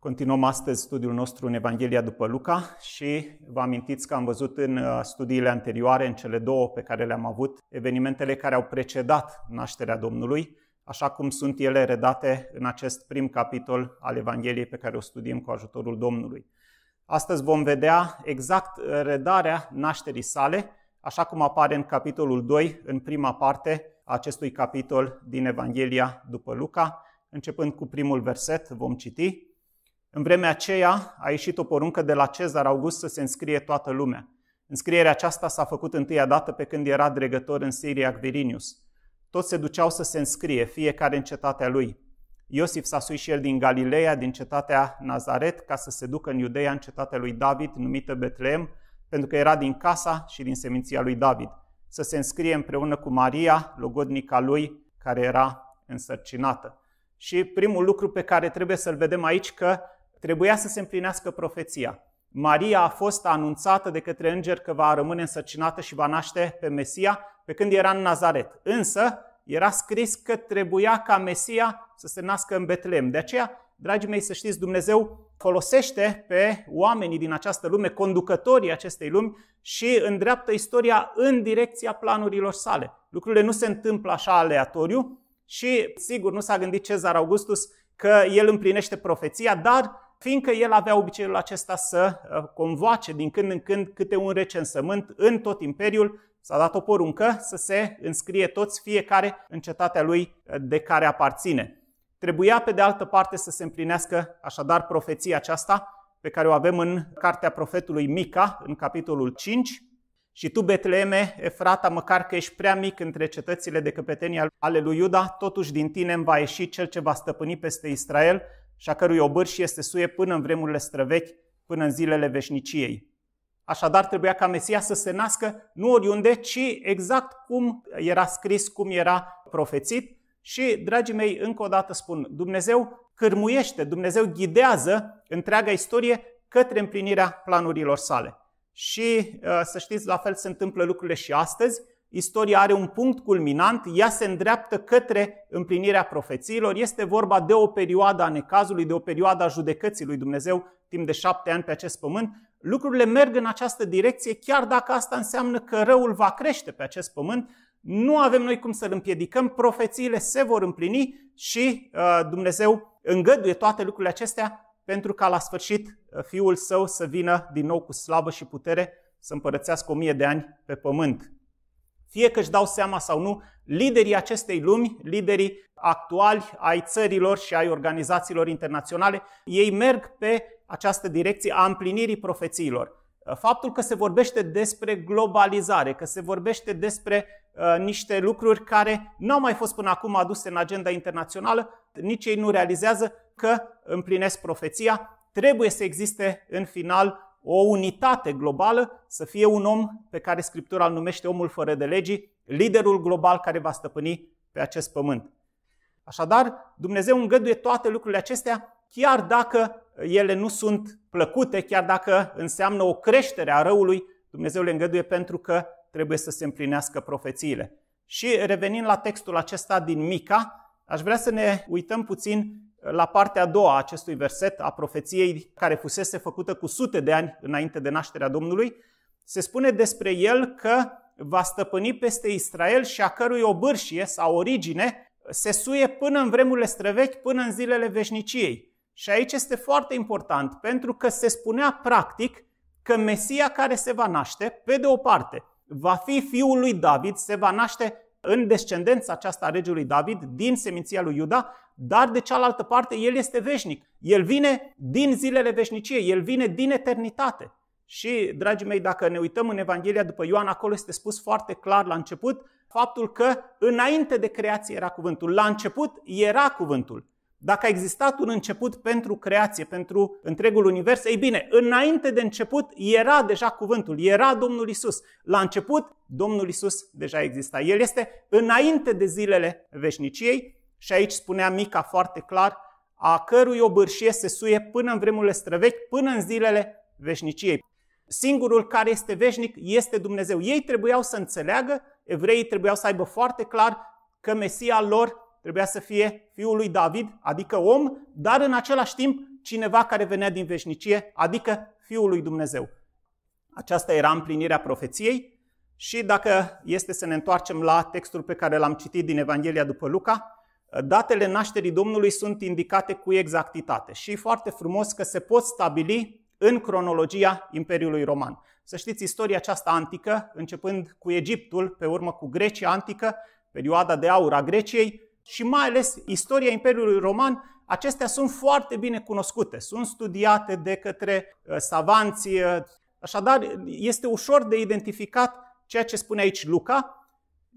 Continuăm astăzi studiul nostru în Evanghelia după Luca și vă amintiți că am văzut în uh, studiile anterioare, în cele două pe care le-am avut, evenimentele care au precedat nașterea Domnului, așa cum sunt ele redate în acest prim capitol al Evangheliei pe care o studiem cu ajutorul Domnului. Astăzi vom vedea exact uh, redarea nașterii sale, așa cum apare în capitolul 2, în prima parte a acestui capitol din Evanghelia după Luca. Începând cu primul verset, vom citi. În vremea aceea a ieșit o poruncă de la Cezar August să se înscrie toată lumea. Înscrierea aceasta s-a făcut întâia dată pe când era dregător în Siria Quirinius. Toți se duceau să se înscrie, fiecare în cetatea lui. Iosif s-a suit și el din Galileea, din cetatea Nazaret, ca să se ducă în Iudeea, în cetatea lui David, numită Betleem, pentru că era din casa și din seminția lui David, să se înscrie împreună cu Maria, logodnica lui, care era însărcinată. Și primul lucru pe care trebuie să-l vedem aici, că trebuia să se împlinească profeția. Maria a fost anunțată de către înger că va rămâne însărcinată și va naște pe Mesia pe când era în Nazaret. Însă era scris că trebuia ca Mesia să se nască în Betlehem. De aceea, dragii mei, să știți, Dumnezeu folosește pe oamenii din această lume, conducătorii acestei lumi și îndreaptă istoria în direcția planurilor sale. Lucrurile nu se întâmplă așa aleatoriu și, sigur, nu s-a gândit Cezar Augustus că el împlinește profeția, dar fiindcă el avea obiceiul acesta să uh, convoace din când în când câte un recensământ în tot imperiul, s-a dat o poruncă să se înscrie toți fiecare în cetatea lui uh, de care aparține. Trebuia pe de altă parte să se împlinească așadar profeția aceasta pe care o avem în cartea profetului Mica, în capitolul 5, și tu, Betleeme, Efrata, măcar că ești prea mic între cetățile de căpetenii ale lui Iuda, totuși din tine îmi va ieși cel ce va stăpâni peste Israel și a cărui obârșie se suie până în vremurile străvechi, până în zilele veșniciei. Așadar, trebuia ca Mesia să se nască nu oriunde, ci exact cum era scris, cum era profețit. Și, dragii mei, încă o dată spun, Dumnezeu cârmuiește, Dumnezeu ghidează întreaga istorie către împlinirea planurilor sale. Și uh, să știți, la fel se întâmplă lucrurile și astăzi istoria are un punct culminant, ea se îndreaptă către împlinirea profețiilor. Este vorba de o perioadă a necazului, de o perioadă a judecății lui Dumnezeu, timp de șapte ani pe acest pământ. Lucrurile merg în această direcție, chiar dacă asta înseamnă că răul va crește pe acest pământ. Nu avem noi cum să-l împiedicăm, profețiile se vor împlini și uh, Dumnezeu îngăduie toate lucrurile acestea pentru ca la sfârșit uh, Fiul Său să vină din nou cu slavă și putere să împărățească o mie de ani pe pământ fie că își dau seama sau nu, liderii acestei lumi, liderii actuali ai țărilor și ai organizațiilor internaționale, ei merg pe această direcție a împlinirii profețiilor. Faptul că se vorbește despre globalizare, că se vorbește despre uh, niște lucruri care nu au mai fost până acum aduse în agenda internațională, nici ei nu realizează că împlinesc profeția. Trebuie să existe în final o unitate globală, să fie un om pe care Scriptura îl numește omul fără de legii, liderul global care va stăpâni pe acest pământ. Așadar, Dumnezeu îngăduie toate lucrurile acestea, chiar dacă ele nu sunt plăcute, chiar dacă înseamnă o creștere a răului, Dumnezeu le îngăduie pentru că trebuie să se împlinească profețiile. Și revenind la textul acesta din Mica, aș vrea să ne uităm puțin la partea a doua a acestui verset a profeției care fusese făcută cu sute de ani înainte de nașterea Domnului, se spune despre el că va stăpâni peste Israel și a cărui obârșie sau origine se suie până în vremurile străvechi, până în zilele veșniciei. Și aici este foarte important, pentru că se spunea practic că Mesia care se va naște, pe de o parte, va fi fiul lui David, se va naște în descendența aceasta a regelui David, din seminția lui Iuda, dar de cealaltă parte El este veșnic. El vine din zilele veșniciei, El vine din eternitate. Și, dragii mei, dacă ne uităm în Evanghelia după Ioan, acolo este spus foarte clar la început faptul că înainte de creație era cuvântul. La început era cuvântul. Dacă a existat un început pentru creație, pentru întregul univers, ei bine, înainte de început era deja cuvântul, era Domnul Isus. La început, Domnul Isus deja exista. El este înainte de zilele veșniciei și aici spunea Mica foarte clar, a cărui obârșie se suie până în vremurile străvechi, până în zilele veșniciei. Singurul care este veșnic este Dumnezeu. Ei trebuiau să înțeleagă, evreii trebuiau să aibă foarte clar că Mesia lor trebuia să fie fiul lui David, adică om, dar în același timp cineva care venea din veșnicie, adică fiul lui Dumnezeu. Aceasta era împlinirea profeției și dacă este să ne întoarcem la textul pe care l-am citit din Evanghelia după Luca, datele nașterii Domnului sunt indicate cu exactitate și e foarte frumos că se pot stabili în cronologia Imperiului Roman. Să știți, istoria aceasta antică, începând cu Egiptul, pe urmă cu Grecia antică, perioada de aur a Greciei și mai ales istoria Imperiului Roman, acestea sunt foarte bine cunoscute, sunt studiate de către uh, savanți, uh, așadar este ușor de identificat ceea ce spune aici Luca,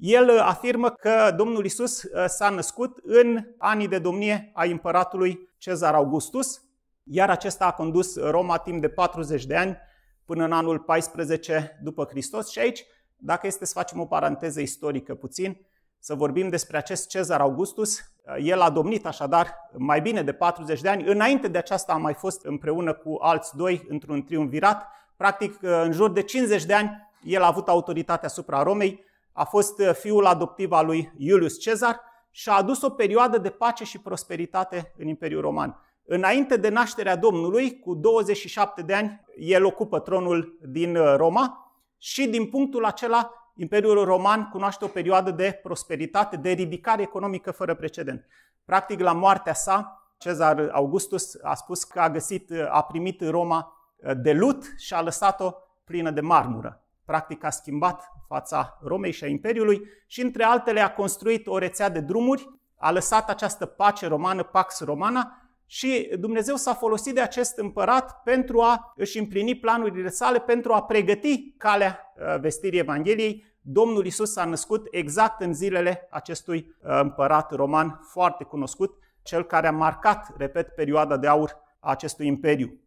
el afirmă că Domnul Isus uh, s-a născut în anii de domnie a împăratului Cezar Augustus, iar acesta a condus Roma timp de 40 de ani până în anul 14 după Hristos. Și aici, dacă este să facem o paranteză istorică puțin, să vorbim despre acest Cezar Augustus. Uh, el a domnit așadar mai bine de 40 de ani. Înainte de aceasta a mai fost împreună cu alți doi într-un triumvirat. Practic, uh, în jur de 50 de ani, el a avut autoritatea asupra Romei a fost uh, fiul adoptiv al lui Iulius Cezar și a adus o perioadă de pace și prosperitate în Imperiul Roman. Înainte de nașterea Domnului, cu 27 de ani, el ocupă tronul din uh, Roma și din punctul acela Imperiul Roman cunoaște o perioadă de prosperitate, de ridicare economică fără precedent. Practic, la moartea sa, Cezar Augustus a spus că a găsit, uh, a primit Roma de lut și a lăsat-o plină de marmură practic a schimbat fața Romei și a Imperiului și între altele a construit o rețea de drumuri, a lăsat această pace romană, Pax Romana, și Dumnezeu s-a folosit de acest împărat pentru a își împlini planurile sale, pentru a pregăti calea uh, vestirii Evangheliei. Domnul Isus s-a născut exact în zilele acestui uh, împărat roman foarte cunoscut, cel care a marcat, repet, perioada de aur a acestui imperiu.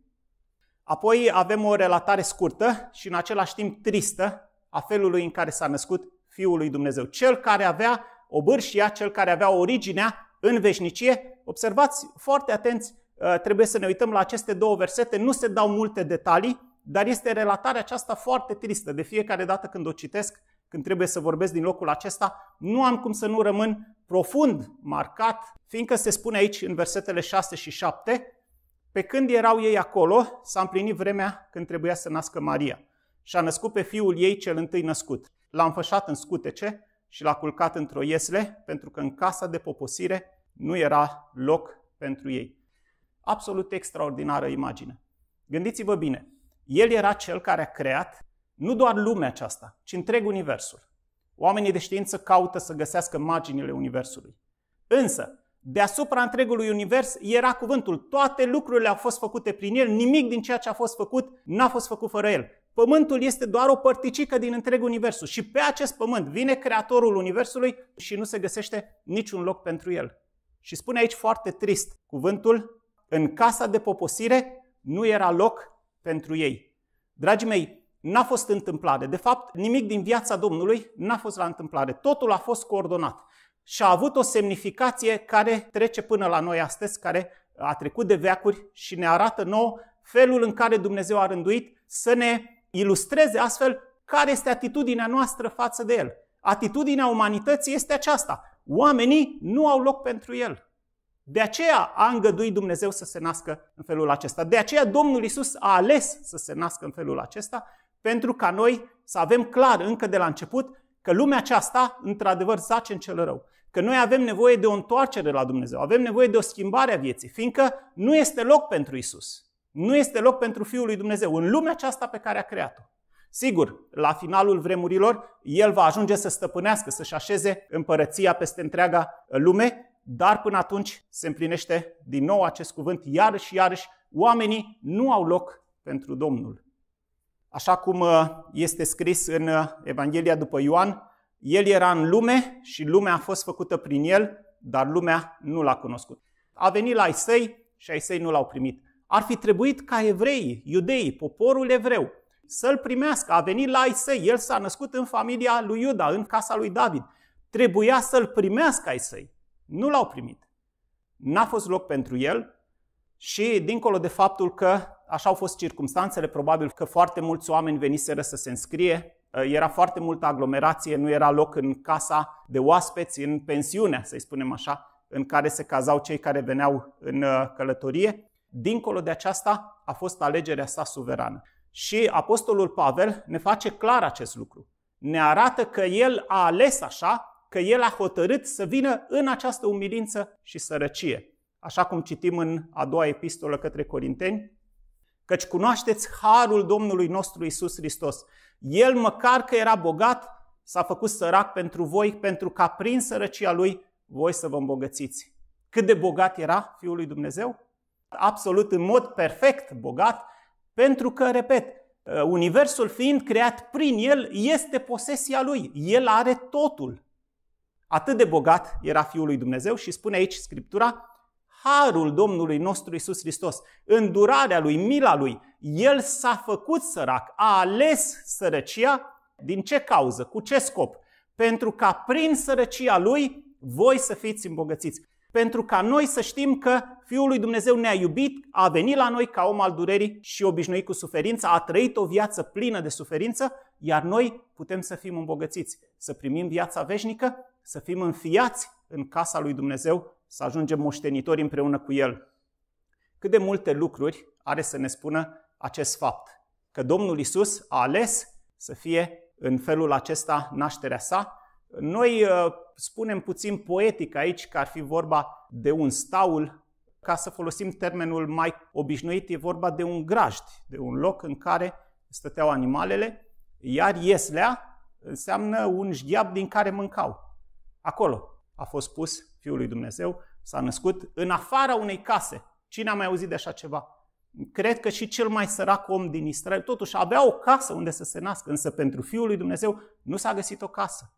Apoi avem o relatare scurtă și în același timp tristă a felului în care s-a născut Fiul lui Dumnezeu. Cel care avea o bârșia, cel care avea originea în veșnicie. Observați foarte atenți, uh, trebuie să ne uităm la aceste două versete, nu se dau multe detalii, dar este relatarea aceasta foarte tristă. De fiecare dată când o citesc, când trebuie să vorbesc din locul acesta, nu am cum să nu rămân profund marcat, fiindcă se spune aici în versetele 6 și 7, pe când erau ei acolo, s-a împlinit vremea când trebuia să nască Maria și a născut pe fiul ei cel întâi născut. L-a înfășat în scutece și l-a culcat într-o iesle, pentru că în casa de poposire nu era loc pentru ei. Absolut extraordinară imagine. Gândiți-vă bine, el era cel care a creat nu doar lumea aceasta, ci întreg universul. Oamenii de știință caută să găsească marginile universului. Însă, Deasupra întregului univers era cuvântul. Toate lucrurile au fost făcute prin el, nimic din ceea ce a fost făcut n-a fost făcut fără el. Pământul este doar o părticică din întreg universul și pe acest pământ vine creatorul universului și nu se găsește niciun loc pentru el. Și spune aici foarte trist cuvântul, în casa de poposire nu era loc pentru ei. Dragii mei, n-a fost întâmplare. De fapt, nimic din viața Domnului n-a fost la întâmplare. Totul a fost coordonat și a avut o semnificație care trece până la noi astăzi, care a trecut de veacuri și ne arată nou felul în care Dumnezeu a rânduit să ne ilustreze astfel care este atitudinea noastră față de El. Atitudinea umanității este aceasta. Oamenii nu au loc pentru El. De aceea a îngăduit Dumnezeu să se nască în felul acesta. De aceea Domnul Isus a ales să se nască în felul acesta, pentru ca noi să avem clar încă de la început că lumea aceasta, într-adevăr, zace în cel rău că noi avem nevoie de o întoarcere la Dumnezeu, avem nevoie de o schimbare a vieții, fiindcă nu este loc pentru Isus. Nu este loc pentru Fiul lui Dumnezeu în lumea aceasta pe care a creat-o. Sigur, la finalul vremurilor, el va ajunge să stăpânească, să-și așeze împărăția peste întreaga lume, dar până atunci se împlinește din nou acest cuvânt, iarăși și iarăși, oamenii nu au loc pentru Domnul. Așa cum uh, este scris în uh, Evanghelia după Ioan, el era în lume și lumea a fost făcută prin el, dar lumea nu l-a cunoscut. A venit la Isai și Isai nu l-au primit. Ar fi trebuit ca evreii, iudeii, poporul evreu, să-l primească. A venit la Isai, el s-a născut în familia lui Iuda, în casa lui David. Trebuia să-l primească Isai. Nu l-au primit. N-a fost loc pentru el și dincolo de faptul că așa au fost circumstanțele, probabil că foarte mulți oameni veniseră să se înscrie Uh, era foarte multă aglomerație, nu era loc în casa de oaspeți, în pensiunea, să-i spunem așa, în care se cazau cei care veneau în uh, călătorie. Dincolo de aceasta a fost alegerea sa suverană. Și Apostolul Pavel ne face clar acest lucru. Ne arată că el a ales așa, că el a hotărât să vină în această umilință și sărăcie. Așa cum citim în a doua epistolă către Corinteni, căci cunoașteți harul Domnului nostru Isus Hristos. El, măcar că era bogat, s-a făcut sărac pentru voi, pentru ca prin sărăcia lui voi să vă îmbogățiți. Cât de bogat era Fiul lui Dumnezeu? Absolut, în mod perfect bogat, pentru că, repet, uh, Universul fiind creat prin el, este posesia lui. El are totul. Atât de bogat era Fiul lui Dumnezeu și spune aici Scriptura, harul Domnului nostru Isus Hristos, îndurarea lui, mila lui, el s-a făcut sărac, a ales sărăcia. Din ce cauză? Cu ce scop? Pentru ca prin sărăcia lui voi să fiți îmbogățiți. Pentru ca noi să știm că Fiul lui Dumnezeu ne-a iubit, a venit la noi ca om al durerii și obișnuit cu suferința, a trăit o viață plină de suferință, iar noi putem să fim îmbogățiți, să primim viața veșnică, să fim înfiați în casa lui Dumnezeu să ajungem moștenitori împreună cu El. Cât de multe lucruri are să ne spună acest fapt? Că Domnul Isus a ales să fie în felul acesta nașterea sa. Noi uh, spunem puțin poetic aici că ar fi vorba de un staul, ca să folosim termenul mai obișnuit, e vorba de un grajd, de un loc în care stăteau animalele, iar ieslea înseamnă un jgheab din care mâncau. Acolo a fost pus Fiul lui Dumnezeu, s-a născut în afara unei case. Cine a mai auzit de așa ceva? Cred că și cel mai sărac om din Israel, totuși avea o casă unde să se nască, însă pentru Fiul lui Dumnezeu nu s-a găsit o casă.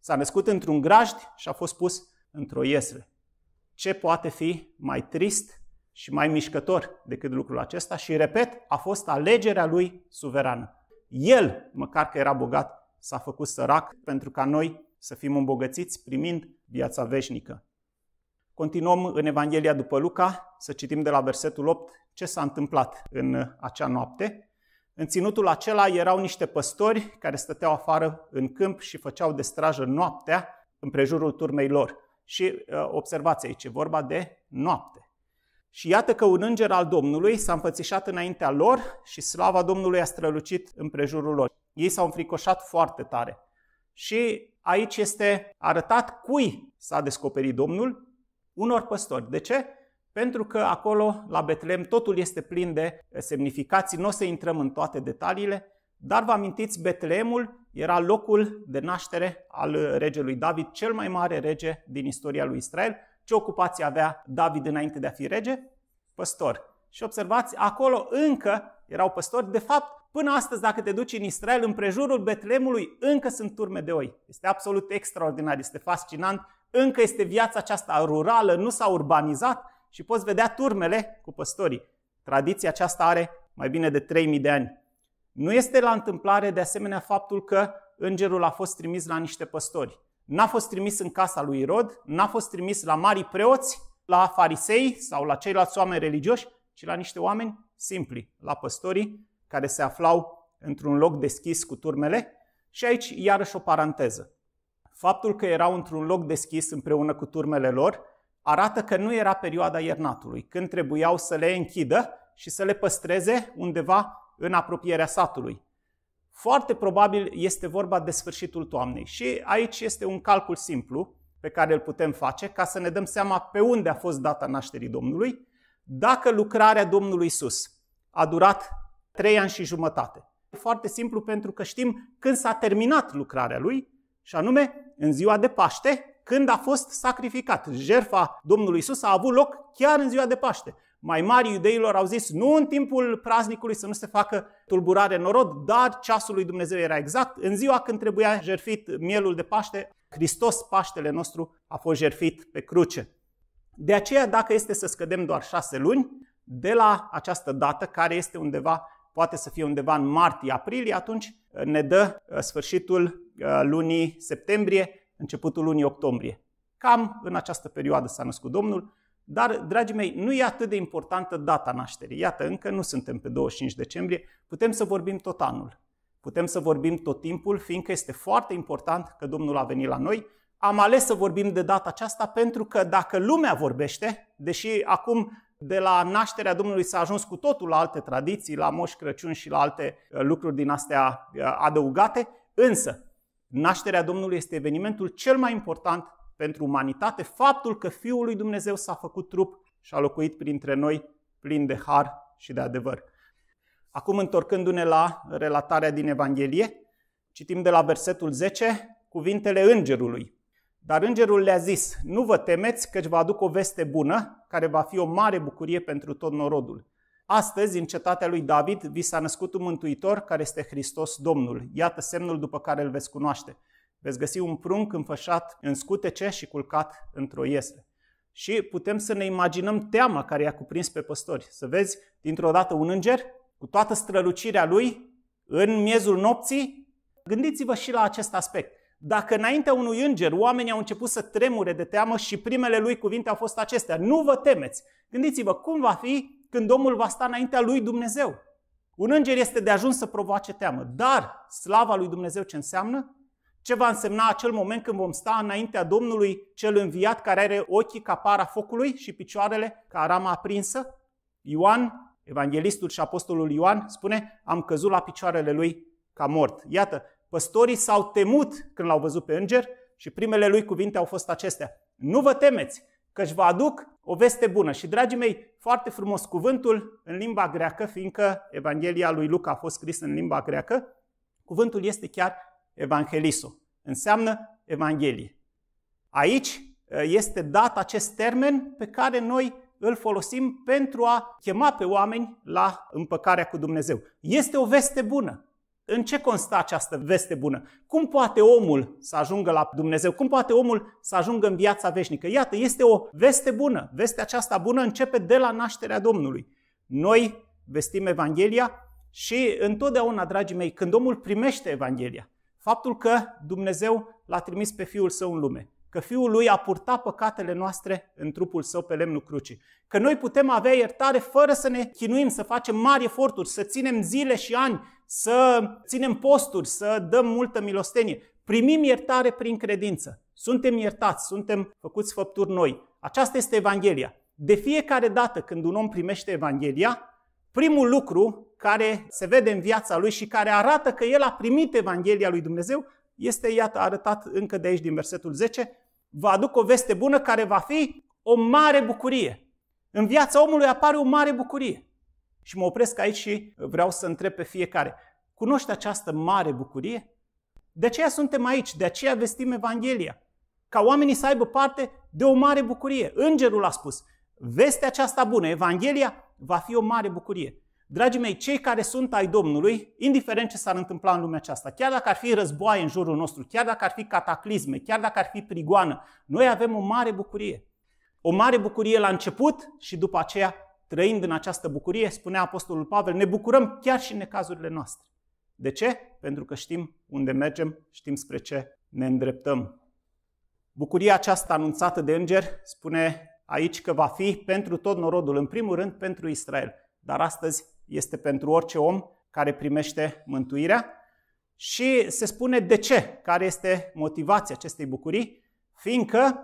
S-a născut într-un grajd și a fost pus într-o iesle. Ce poate fi mai trist și mai mișcător decât lucrul acesta? Și, repet, a fost alegerea lui suverană. El, măcar că era bogat, s-a făcut sărac pentru ca noi să fim îmbogățiți primind viața veșnică. Continuăm în Evanghelia după Luca, să citim de la versetul 8 ce s-a întâmplat în acea noapte. În ținutul acela erau niște păstori care stăteau afară în câmp și făceau de strajă noaptea prejurul turmei lor. Și ă, observați aici, e vorba de noapte. Și iată că un înger al Domnului s-a înfățișat înaintea lor și slava Domnului a strălucit în prejurul lor. Ei s-au înfricoșat foarte tare. Și Aici este arătat cui s-a descoperit Domnul, unor păstori. De ce? Pentru că acolo, la Betlem, totul este plin de semnificații, nu o să intrăm în toate detaliile, dar vă amintiți, Betlemul era locul de naștere al regelui David, cel mai mare rege din istoria lui Israel. Ce ocupație avea David înainte de a fi rege? Păstor. Și observați, acolo încă erau păstori. De fapt, Până astăzi, dacă te duci în Israel, în prejurul Betlemului, încă sunt turme de oi. Este absolut extraordinar, este fascinant. Încă este viața aceasta rurală, nu s-a urbanizat și poți vedea turmele cu păstorii. Tradiția aceasta are mai bine de 3000 de ani. Nu este la întâmplare de asemenea faptul că îngerul a fost trimis la niște păstori. N-a fost trimis în casa lui Irod, n-a fost trimis la mari preoți, la farisei sau la ceilalți oameni religioși, ci la niște oameni simpli, la păstorii care se aflau într-un loc deschis cu turmele. Și aici, iarăși, o paranteză. Faptul că erau într-un loc deschis împreună cu turmele lor arată că nu era perioada iernatului, când trebuiau să le închidă și să le păstreze undeva în apropierea satului. Foarte probabil este vorba de sfârșitul toamnei și aici este un calcul simplu pe care îl putem face ca să ne dăm seama pe unde a fost data nașterii Domnului. Dacă lucrarea Domnului sus a durat trei ani și jumătate. Foarte simplu pentru că știm când s-a terminat lucrarea lui, și anume în ziua de Paște, când a fost sacrificat. Jerfa Domnului Isus a avut loc chiar în ziua de Paște. Mai mari iudeilor au zis, nu în timpul praznicului să nu se facă tulburare în norod, dar ceasul lui Dumnezeu era exact. În ziua când trebuia jerfit mielul de Paște, Hristos, Paștele nostru, a fost jerfit pe cruce. De aceea, dacă este să scădem doar șase luni, de la această dată, care este undeva poate să fie undeva în martie-aprilie, atunci uh, ne dă uh, sfârșitul uh, lunii septembrie, începutul lunii octombrie. Cam în această perioadă s-a născut Domnul, dar, dragii mei, nu e atât de importantă data nașterii. Iată, încă nu suntem pe 25 decembrie, putem să vorbim tot anul. Putem să vorbim tot timpul, fiindcă este foarte important că Domnul a venit la noi. Am ales să vorbim de data aceasta pentru că dacă lumea vorbește, deși acum de la nașterea Domnului s-a ajuns cu totul la alte tradiții, la Moș Crăciun și la alte uh, lucruri din astea uh, adăugate, însă nașterea Domnului este evenimentul cel mai important pentru umanitate, faptul că Fiul lui Dumnezeu s-a făcut trup și a locuit printre noi plin de har și de adevăr. Acum, întorcându-ne la relatarea din Evanghelie, citim de la versetul 10 cuvintele Îngerului. Dar îngerul le-a zis, nu vă temeți căci vă aduc o veste bună, care va fi o mare bucurie pentru tot norodul. Astăzi, în cetatea lui David, vi s-a născut un mântuitor care este Hristos Domnul. Iată semnul după care îl veți cunoaște. Veți găsi un prunc înfășat în scutece și culcat într-o iesle. Și putem să ne imaginăm teama care i-a cuprins pe păstori. Să vezi, dintr-o dată, un înger cu toată strălucirea lui în miezul nopții. Gândiți-vă și la acest aspect. Dacă înainte unui înger oamenii au început să tremure de teamă și primele lui cuvinte au fost acestea, nu vă temeți. Gândiți-vă cum va fi când omul va sta înaintea lui Dumnezeu. Un înger este de ajuns să provoace teamă, dar slava lui Dumnezeu ce înseamnă? Ce va însemna acel moment când vom sta înaintea Domnului cel înviat care are ochii ca para focului și picioarele ca rama aprinsă? Ioan, evanghelistul și apostolul Ioan spune, am căzut la picioarele lui ca mort. Iată, Păstorii s-au temut când l-au văzut pe înger și primele lui cuvinte au fost acestea. Nu vă temeți, căci vă aduc o veste bună. Și, dragii mei, foarte frumos cuvântul în limba greacă, fiindcă Evanghelia lui Luca a fost scrisă în limba greacă, cuvântul este chiar evangeliso. Înseamnă Evanghelie. Aici este dat acest termen pe care noi îl folosim pentru a chema pe oameni la împăcarea cu Dumnezeu. Este o veste bună. În ce constă această veste bună? Cum poate omul să ajungă la Dumnezeu? Cum poate omul să ajungă în viața veșnică? Iată, este o veste bună. Vestea aceasta bună începe de la nașterea Domnului. Noi vestim Evanghelia și întotdeauna, dragii mei, când omul primește Evanghelia, faptul că Dumnezeu l-a trimis pe Fiul Său în lume, că Fiul lui a purtat păcatele noastre în trupul său pe lemnul crucii. Că noi putem avea iertare fără să ne chinuim, să facem mari eforturi, să ținem zile și ani, să ținem posturi, să dăm multă milostenie. Primim iertare prin credință. Suntem iertați, suntem făcuți făpturi noi. Aceasta este Evanghelia. De fiecare dată când un om primește Evanghelia, primul lucru care se vede în viața lui și care arată că el a primit Evanghelia lui Dumnezeu este, iată, arătat încă de aici din versetul 10, vă aduc o veste bună care va fi o mare bucurie. În viața omului apare o mare bucurie. Și mă opresc aici și vreau să întreb pe fiecare. Cunoști această mare bucurie? De aceea suntem aici, de aceea vestim Evanghelia. Ca oamenii să aibă parte de o mare bucurie. Îngerul a spus, vestea aceasta bună, Evanghelia, va fi o mare bucurie. Dragii mei, cei care sunt ai Domnului, indiferent ce s-ar întâmpla în lumea aceasta, chiar dacă ar fi războaie în jurul nostru, chiar dacă ar fi cataclisme, chiar dacă ar fi prigoană, noi avem o mare bucurie. O mare bucurie la început și după aceea, trăind în această bucurie, spunea Apostolul Pavel, ne bucurăm chiar și în necazurile noastre. De ce? Pentru că știm unde mergem, știm spre ce ne îndreptăm. Bucuria aceasta anunțată de înger spune aici că va fi pentru tot norodul, în primul rând pentru Israel. Dar astăzi este pentru orice om care primește mântuirea și se spune de ce, care este motivația acestei bucurii, fiindcă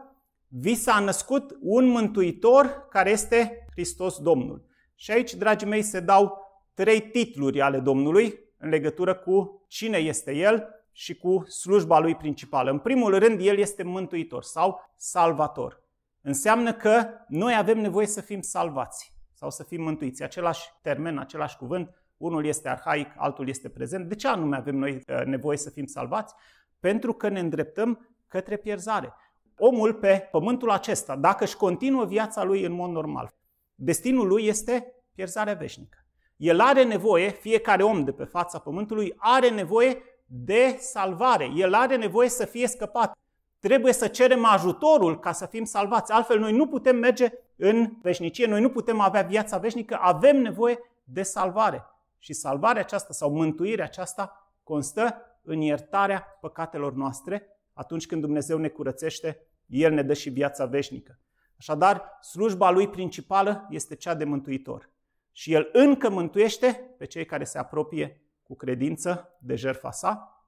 vi s-a născut un mântuitor care este Hristos Domnul. Și aici, dragii mei, se dau trei titluri ale Domnului în legătură cu cine este El și cu slujba Lui principală. În primul rând, El este mântuitor sau salvator. Înseamnă că noi avem nevoie să fim salvați sau să fim mântuiți. Același termen, același cuvânt, unul este arhaic, altul este prezent. De ce anume avem noi uh, nevoie să fim salvați? Pentru că ne îndreptăm către pierzare. Omul pe pământul acesta, dacă își continuă viața lui în mod normal, destinul lui este pierzarea veșnică. El are nevoie, fiecare om de pe fața pământului are nevoie de salvare. El are nevoie să fie scăpat Trebuie să cerem ajutorul ca să fim salvați. Altfel, noi nu putem merge în veșnicie, noi nu putem avea viața veșnică, avem nevoie de salvare. Și salvarea aceasta sau mântuirea aceasta constă în iertarea păcatelor noastre. Atunci când Dumnezeu ne curățește, El ne dă și viața veșnică. Așadar, slujba Lui principală este cea de mântuitor. Și El încă mântuiește pe cei care se apropie cu credință de jertfa sa.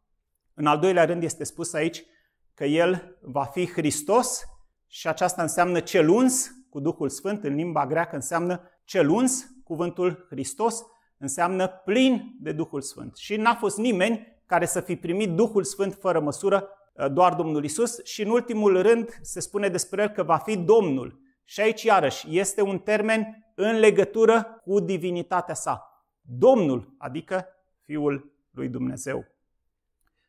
În al doilea rând este spus aici că El va fi Hristos și aceasta înseamnă cel uns cu Duhul Sfânt, în limba greacă înseamnă cel uns, cuvântul Hristos înseamnă plin de Duhul Sfânt. Și n-a fost nimeni care să fi primit Duhul Sfânt fără măsură, uh, doar Domnul Isus. Și în ultimul rând se spune despre El că va fi Domnul. Și aici iarăși este un termen în legătură cu divinitatea sa. Domnul, adică Fiul lui Dumnezeu.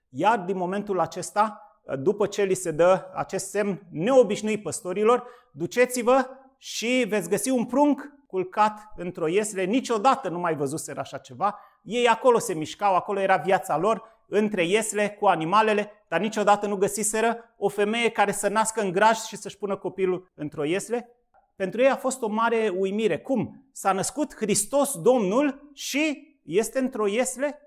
Iar din momentul acesta după ce li se dă acest semn neobișnuit păstorilor, duceți-vă și veți găsi un prunc culcat într-o iesle. Niciodată nu mai văzuseră așa ceva. Ei acolo se mișcau, acolo era viața lor, între iesle, cu animalele, dar niciodată nu găsiseră o femeie care să nască în graj și să-și pună copilul într-o iesle. Pentru ei a fost o mare uimire. Cum? S-a născut Hristos Domnul și este într-o iesle?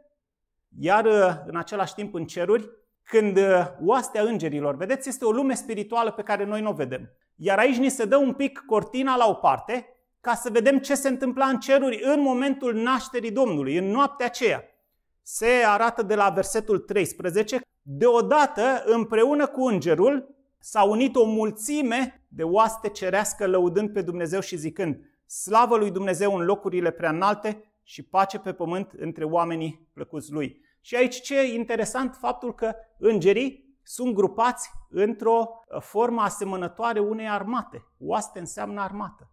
Iar în același timp în ceruri, când uh, oastea îngerilor, vedeți, este o lume spirituală pe care noi nu o vedem. Iar aici ni se dă un pic cortina la o parte ca să vedem ce se întâmpla în ceruri în momentul nașterii Domnului, în noaptea aceea. Se arată de la versetul 13, deodată împreună cu îngerul s-a unit o mulțime de oaste cerească lăudând pe Dumnezeu și zicând Slavă lui Dumnezeu în locurile prea înalte și pace pe pământ între oamenii plăcuți lui. Și aici ce e interesant faptul că îngerii sunt grupați într-o uh, formă asemănătoare unei armate. Oaste înseamnă armată.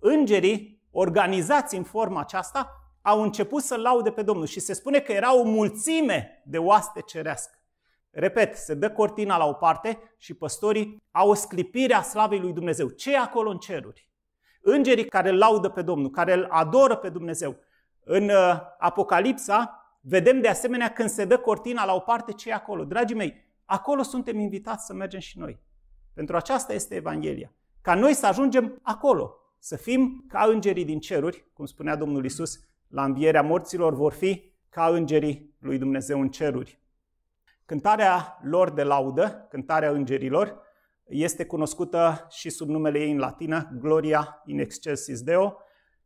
Îngerii, organizați în forma aceasta, au început să laude pe Domnul și se spune că era o mulțime de oaste cerească. Repet, se dă cortina la o parte și păstorii au o sclipire a slavei lui Dumnezeu. Ce e acolo în ceruri? Îngerii care laudă pe Domnul, care îl adoră pe Dumnezeu. În uh, Apocalipsa, Vedem de asemenea când se dă cortina la o parte ce e acolo. Dragii mei, acolo suntem invitați să mergem și noi. Pentru aceasta este Evanghelia. Ca noi să ajungem acolo, să fim ca îngerii din ceruri, cum spunea Domnul Isus, la învierea morților vor fi ca îngerii lui Dumnezeu în ceruri. Cântarea lor de laudă, cântarea îngerilor, este cunoscută și sub numele ei în latină, Gloria in excelsis Deo,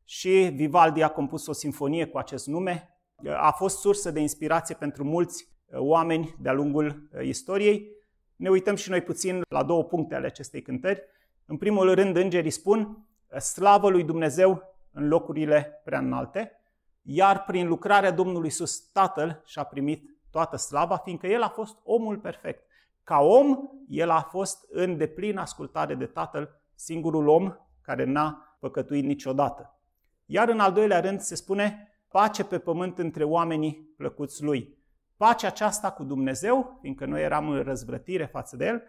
și Vivaldi a compus o sinfonie cu acest nume, a fost sursă de inspirație pentru mulți uh, oameni de-a lungul uh, istoriei. Ne uităm și noi puțin la două puncte ale acestei cântări. În primul rând, îngerii spun uh, slavă lui Dumnezeu în locurile prea înalte, iar prin lucrarea Domnului Sus, Tatăl și-a primit toată slava, fiindcă El a fost omul perfect. Ca om, El a fost în deplin ascultare de Tatăl, singurul om care n-a păcătuit niciodată. Iar în al doilea rând se spune, pace pe pământ între oamenii plăcuți lui. Pacea aceasta cu Dumnezeu, fiindcă noi eram în răzvrătire față de el,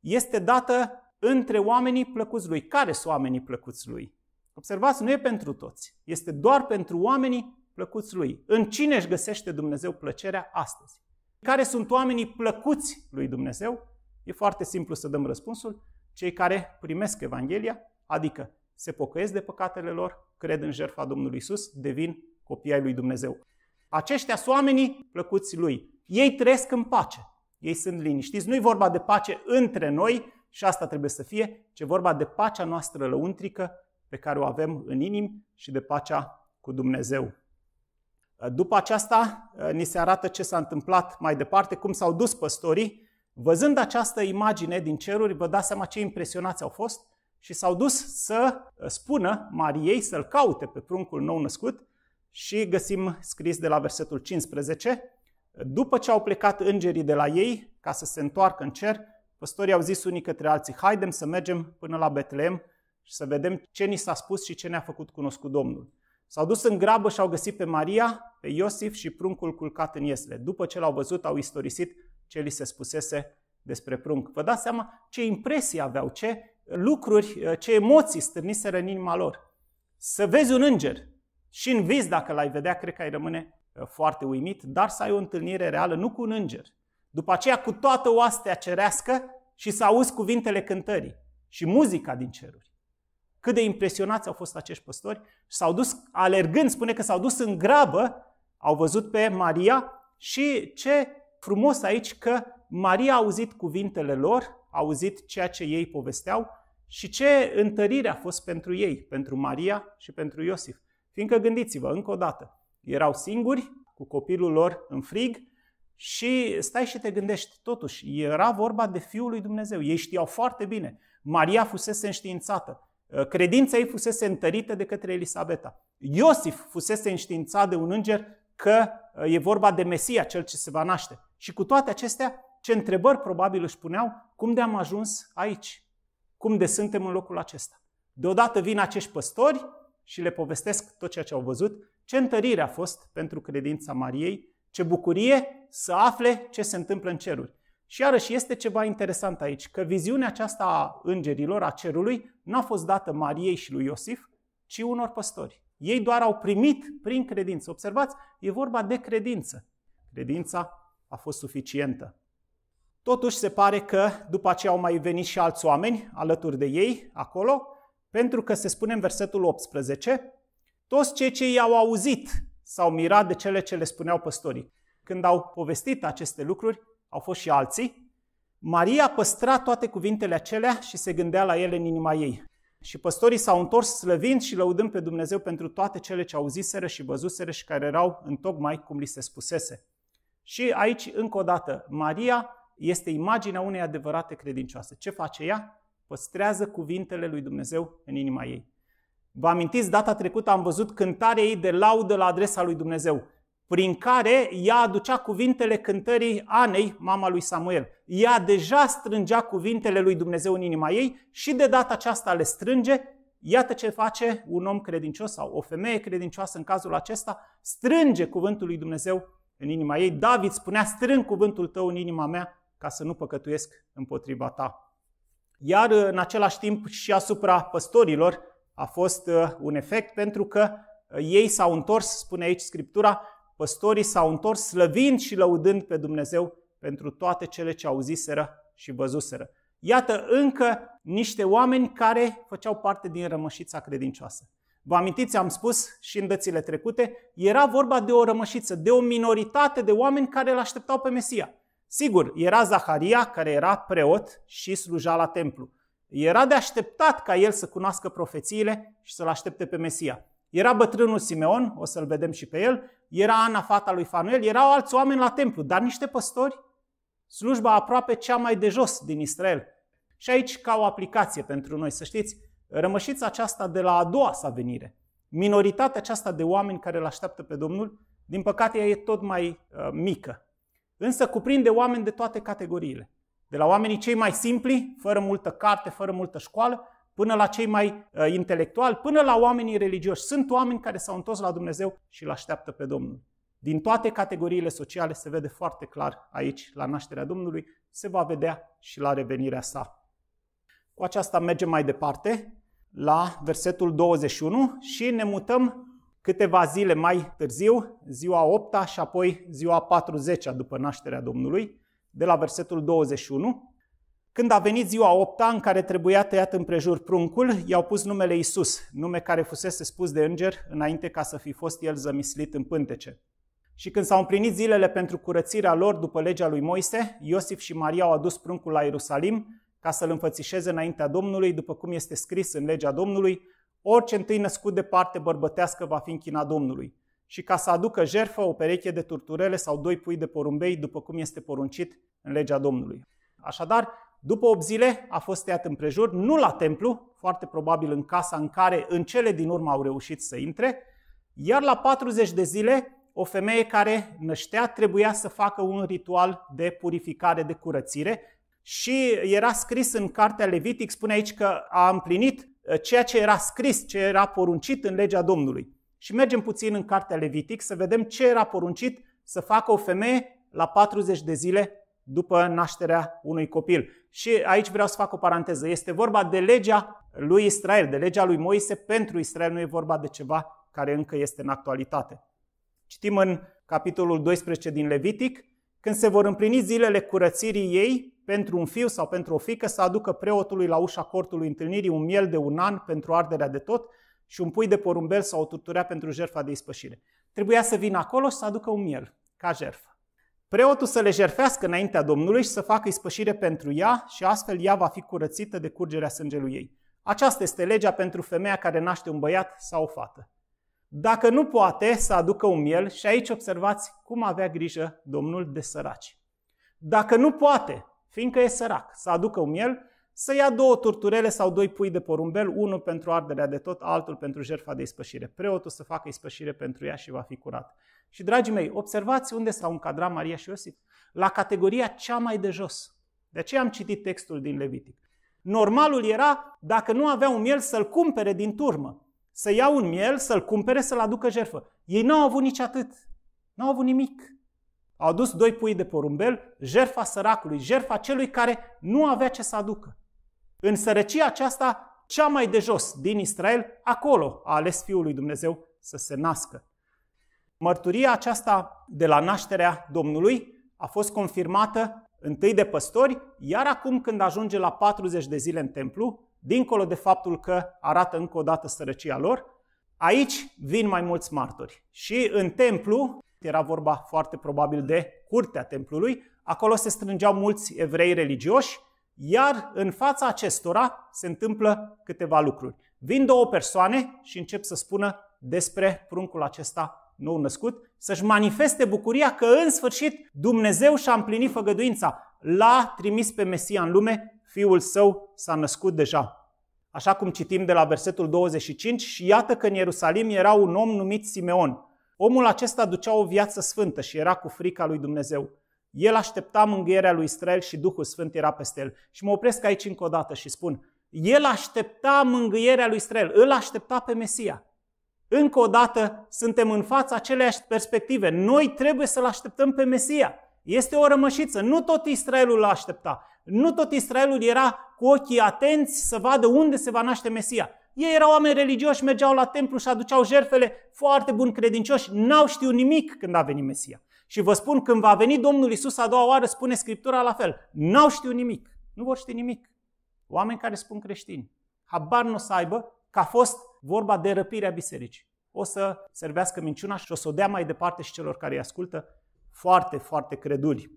este dată între oamenii plăcuți lui. Care sunt oamenii plăcuți lui? Observați, nu e pentru toți. Este doar pentru oamenii plăcuți lui. În cine își găsește Dumnezeu plăcerea astăzi? Care sunt oamenii plăcuți lui Dumnezeu? E foarte simplu să dăm răspunsul. Cei care primesc Evanghelia, adică se pocăiesc de păcatele lor, cred în jertfa Domnului Isus, devin copii ai lui Dumnezeu. Aceștia sunt oamenii plăcuți lui. Ei trăiesc în pace. Ei sunt liniștiți. Nu-i vorba de pace între noi, și asta trebuie să fie, ci vorba de pacea noastră lăuntrică pe care o avem în inim și de pacea cu Dumnezeu. După aceasta, ni se arată ce s-a întâmplat mai departe, cum s-au dus păstorii. Văzând această imagine din ceruri, vă dați seama ce impresionați au fost și s-au dus să spună Mariei să-l caute pe pruncul nou născut și găsim scris de la versetul 15, după ce au plecat îngerii de la ei ca să se întoarcă în cer, păstorii au zis unii către alții, haidem să mergem până la Betlehem și să vedem ce ni s-a spus și ce ne-a făcut cunoscut Domnul. S-au dus în grabă și au găsit pe Maria, pe Iosif și pruncul culcat în iesle. După ce l-au văzut, au istorisit ce li se spusese despre prunc. Vă dați seama ce impresii aveau, ce lucruri, ce emoții stârniseră în inima lor. Să vezi un înger, și în vis, dacă l-ai vedea, cred că ai rămâne uh, foarte uimit, dar să ai o întâlnire reală, nu cu un înger. După aceea, cu toată oastea cerească și să auzi cuvintele cântării și muzica din ceruri. Cât de impresionați au fost acești păstori și s-au dus, alergând, spune că s-au dus în grabă, au văzut pe Maria și ce frumos aici că Maria a auzit cuvintele lor, a auzit ceea ce ei povesteau și ce întărire a fost pentru ei, pentru Maria și pentru Iosif. Fiindcă gândiți-vă, încă o dată, erau singuri cu copilul lor în frig și stai și te gândești, totuși, era vorba de Fiul lui Dumnezeu. Ei știau foarte bine. Maria fusese înștiințată. Uh, credința ei fusese întărită de către Elisabeta. Iosif fusese înștiințat de un înger că uh, e vorba de Mesia, cel ce se va naște. Și cu toate acestea, ce întrebări probabil își puneau, cum de am ajuns aici? Cum de suntem în locul acesta? Deodată vin acești păstori și le povestesc tot ceea ce au văzut, ce întărire a fost pentru credința Mariei, ce bucurie să afle ce se întâmplă în ceruri. Și iarăși este ceva interesant aici, că viziunea aceasta a îngerilor, a cerului, n-a fost dată Mariei și lui Iosif, ci unor păstori. Ei doar au primit prin credință. Observați, e vorba de credință. Credința a fost suficientă. Totuși se pare că după aceea au mai venit și alți oameni alături de ei acolo pentru că se spune în versetul 18, toți cei ce i-au auzit s-au mirat de cele ce le spuneau păstorii. Când au povestit aceste lucruri, au fost și alții, Maria păstra toate cuvintele acelea și se gândea la ele în inima ei. Și păstorii s-au întors slăvind și lăudând pe Dumnezeu pentru toate cele ce auziseră și văzuseră și care erau tocmai cum li se spusese. Și aici, încă o dată, Maria este imaginea unei adevărate credincioase. Ce face ea? Păstrează cuvintele lui Dumnezeu în inima ei. Vă amintiți, data trecută am văzut cântarea ei de laudă la adresa lui Dumnezeu, prin care ea aducea cuvintele cântării Anei, mama lui Samuel. Ea deja strângea cuvintele lui Dumnezeu în inima ei și de data aceasta le strânge. Iată ce face un om credincios sau o femeie credincioasă în cazul acesta, strânge cuvântul lui Dumnezeu în inima ei. David spunea, strâng cuvântul tău în inima mea ca să nu păcătuiesc împotriva ta. Iar în același timp și asupra păstorilor a fost uh, un efect pentru că uh, ei s-au întors, spune aici Scriptura, păstorii s-au întors slăvind și lăudând pe Dumnezeu pentru toate cele ce auziseră și văzuseră. Iată încă niște oameni care făceau parte din rămășița credincioasă. Vă amintiți, am spus și în dățile trecute, era vorba de o rămășiță, de o minoritate de oameni care îl așteptau pe Mesia. Sigur, era Zaharia care era preot și sluja la templu. Era de așteptat ca el să cunoască profețiile și să-l aștepte pe Mesia. Era bătrânul Simeon, o să-l vedem și pe el, era Ana, fata lui Fanuel, erau alți oameni la templu, dar niște păstori, slujba aproape cea mai de jos din Israel. Și aici ca o aplicație pentru noi, să știți, rămășiți aceasta de la a doua sa venire. Minoritatea aceasta de oameni care îl așteaptă pe Domnul, din păcate, ea e tot mai uh, mică însă cuprinde oameni de toate categoriile. De la oamenii cei mai simpli, fără multă carte, fără multă școală, până la cei mai uh, intelectuali, până la oamenii religioși. Sunt oameni care s-au întors la Dumnezeu și îl așteaptă pe Domnul. Din toate categoriile sociale se vede foarte clar aici, la nașterea Domnului, se va vedea și la revenirea sa. Cu aceasta mergem mai departe la versetul 21 și ne mutăm Câteva zile mai târziu, ziua 8 și apoi ziua 40 -a după nașterea Domnului, de la versetul 21, când a venit ziua 8 în care trebuia tăiat împrejur pruncul, i-au pus numele Isus, nume care fusese spus de înger înainte ca să fi fost el zămislit în pântece. Și când s-au împlinit zilele pentru curățirea lor după legea lui Moise, Iosif și Maria au adus pruncul la Ierusalim ca să-l înfățișeze înaintea Domnului, după cum este scris în legea Domnului, Orice întâi născut de parte bărbătească va fi închinat Domnului. Și ca să aducă jerfă o pereche de turturele sau doi pui de porumbei, după cum este poruncit în legea Domnului. Așadar, după 8 zile a fost tăiat împrejur, nu la templu, foarte probabil în casa în care în cele din urmă au reușit să intre, iar la 40 de zile o femeie care năștea trebuia să facă un ritual de purificare, de curățire și era scris în cartea Levitic, spune aici că a împlinit Ă, ceea ce era scris, ce era poruncit în legea Domnului. Și mergem puțin în cartea Levitic să vedem ce era poruncit să facă o femeie la 40 de zile după nașterea unui copil. Și aici vreau să fac o paranteză. Este vorba de legea lui Israel, de legea lui Moise pentru Israel, nu e vorba de ceva care încă este în actualitate. Citim în capitolul 12 din Levitic, când se vor împlini zilele curățirii ei, pentru un fiu sau pentru o fică să aducă preotului la ușa cortului întâlnirii un miel de un an pentru arderea de tot și un pui de porumbel sau o turturea pentru jertfa de ispășire. Trebuia să vină acolo și să aducă un miel, ca jertfă. Preotul să le jerfească înaintea Domnului și să facă ispășire pentru ea și astfel ea va fi curățită de curgerea sângelui ei. Aceasta este legea pentru femeia care naște un băiat sau o fată. Dacă nu poate să aducă un miel, și aici observați cum avea grijă Domnul de săraci. Dacă nu poate fiindcă e sărac, să aducă un miel, să ia două turturele sau doi pui de porumbel, unul pentru arderea de tot, altul pentru jertfa de ispășire. Preotul să facă ispășire pentru ea și va fi curat. Și, dragii mei, observați unde s-au încadrat Maria și Iosif. La categoria cea mai de jos. De aceea am citit textul din Levitic. Normalul era, dacă nu avea un miel, să-l cumpere din turmă. Să ia un miel, să-l cumpere, să-l aducă jertfă. Ei n-au avut nici atât. N-au avut nimic. Au dus doi pui de porumbel, jerfa săracului, jerfa celui care nu avea ce să aducă. În sărăcia aceasta, cea mai de jos din Israel, acolo a ales Fiul lui Dumnezeu să se nască. Mărturia aceasta de la nașterea Domnului a fost confirmată întâi de păstori, iar acum când ajunge la 40 de zile în templu, dincolo de faptul că arată încă o dată sărăcia lor, aici vin mai mulți martori. Și în templu era vorba foarte probabil de curtea templului, acolo se strângeau mulți evrei religioși, iar în fața acestora se întâmplă câteva lucruri. Vin două persoane și încep să spună despre pruncul acesta nou născut, să-și manifeste bucuria că în sfârșit Dumnezeu și-a împlinit făgăduința, l-a trimis pe Mesia în lume, fiul său s-a născut deja. Așa cum citim de la versetul 25, și iată că în Ierusalim era un om numit Simeon, Omul acesta ducea o viață sfântă și era cu frica lui Dumnezeu. El aștepta mângâierea lui Israel și Duhul Sfânt era peste el. Și mă opresc aici încă o dată și spun, el aștepta mângâierea lui Israel, îl aștepta pe Mesia. Încă o dată suntem în fața aceleiași perspective. Noi trebuie să-L așteptăm pe Mesia. Este o rămășiță. Nu tot Israelul l-a aștepta. Nu tot Israelul era cu ochii atenți să vadă unde se va naște Mesia. Ei erau oameni religioși, mergeau la templu și aduceau jertfele, foarte buni credincioși, n-au știut nimic când a venit Mesia. Și vă spun, când va veni Domnul Isus a doua oară, spune Scriptura la fel. N-au știut nimic. Nu vor ști nimic. Oameni care spun creștini. Habar nu o să aibă că a fost vorba de răpirea bisericii. O să servească minciuna și o să o dea mai departe și celor care îi ascultă foarte, foarte creduli.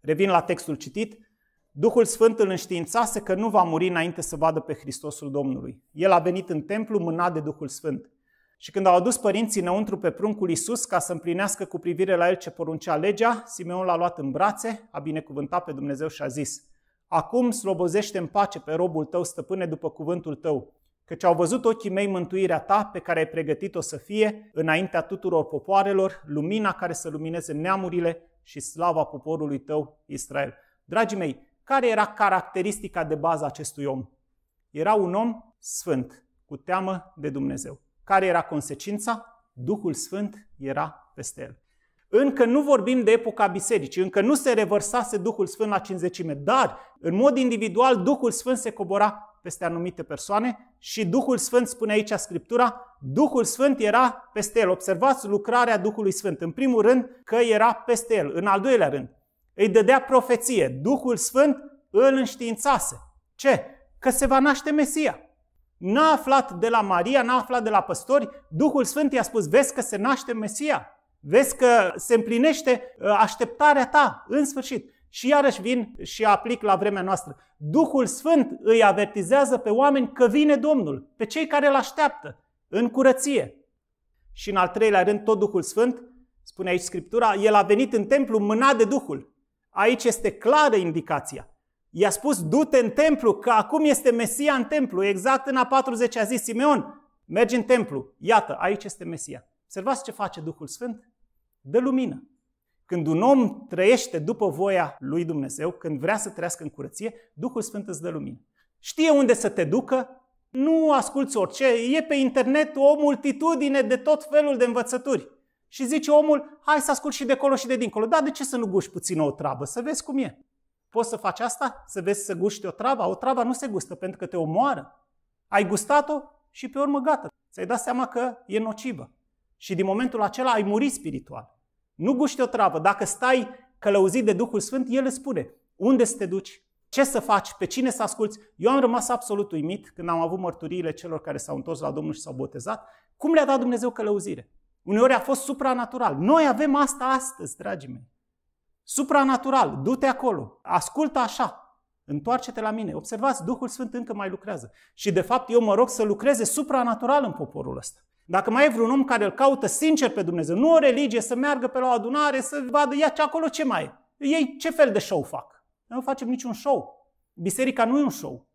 Revin la textul citit. Duhul Sfânt îl înștiințase că nu va muri înainte să vadă pe Hristosul Domnului. El a venit în templu mânat de Duhul Sfânt. Și când au adus părinții înăuntru pe pruncul Iisus ca să împlinească cu privire la el ce poruncea legea, Simeon l-a luat în brațe, a binecuvântat pe Dumnezeu și a zis, Acum slobozește în pace pe robul tău, stăpâne, după cuvântul tău, căci au văzut ochii mei mântuirea ta pe care ai pregătit-o să fie înaintea tuturor popoarelor, lumina care să lumineze neamurile și slava poporului tău, Israel. Dragii mei, care era caracteristica de bază acestui om? Era un om sfânt, cu teamă de Dumnezeu. Care era consecința? Duhul Sfânt era peste el. Încă nu vorbim de epoca bisericii, încă nu se revărsase Duhul Sfânt la cinzecime, dar în mod individual Duhul Sfânt se cobora peste anumite persoane și Duhul Sfânt, spune aici Scriptura, Duhul Sfânt era peste el. Observați lucrarea Duhului Sfânt. În primul rând că era peste el. În al doilea rând îi dădea profeție, Duhul Sfânt îl înștiințase. Ce? Că se va naște Mesia. N-a aflat de la Maria, n-a aflat de la păstori, Duhul Sfânt i-a spus, vezi că se naște Mesia, vezi că se împlinește uh, așteptarea ta, în sfârșit. Și iarăși vin și aplic la vremea noastră. Duhul Sfânt îi avertizează pe oameni că vine Domnul, pe cei care îl așteaptă, în curăție. Și în al treilea rând, tot Duhul Sfânt, spune aici Scriptura, el a venit în templu mânat de Duhul. Aici este clară indicația. I-a spus, du-te în templu, că acum este Mesia în templu. Exact în a 40 a zis Simeon, mergi în templu. Iată, aici este Mesia. Observați ce face Duhul Sfânt? Dă lumină. Când un om trăiește după voia lui Dumnezeu, când vrea să trăiască în curăție, Duhul Sfânt îți dă lumină. Știe unde să te ducă, nu asculți orice, e pe internet o multitudine de tot felul de învățături. Și zice omul, hai să ascult și de colo și de dincolo. Da, de ce să nu guși puțin o treabă? Să vezi cum e. Poți să faci asta? Să vezi să guști o treabă? O treabă nu se gustă pentru că te omoară. Ai gustat-o și pe urmă gata. Ți-ai dat seama că e nocivă. Și din momentul acela ai murit spiritual. Nu guști o treabă. Dacă stai călăuzit de Duhul Sfânt, El îți spune unde să te duci, ce să faci, pe cine să asculți. Eu am rămas absolut uimit când am avut mărturiile celor care s-au întors la Domnul și s-au botezat. Cum le-a dat Dumnezeu călăuzire? Uneori a fost supranatural. Noi avem asta astăzi, dragii mei. Supranatural, du-te acolo, ascultă așa, întoarce-te la mine. Observați, Duhul Sfânt încă mai lucrează. Și de fapt eu mă rog să lucreze supranatural în poporul ăsta. Dacă mai e vreun om care îl caută sincer pe Dumnezeu, nu o religie, să meargă pe la o adunare, să vadă, ia ce acolo ce mai e. Ei ce fel de show fac? Nu facem niciun show. Biserica nu e un show.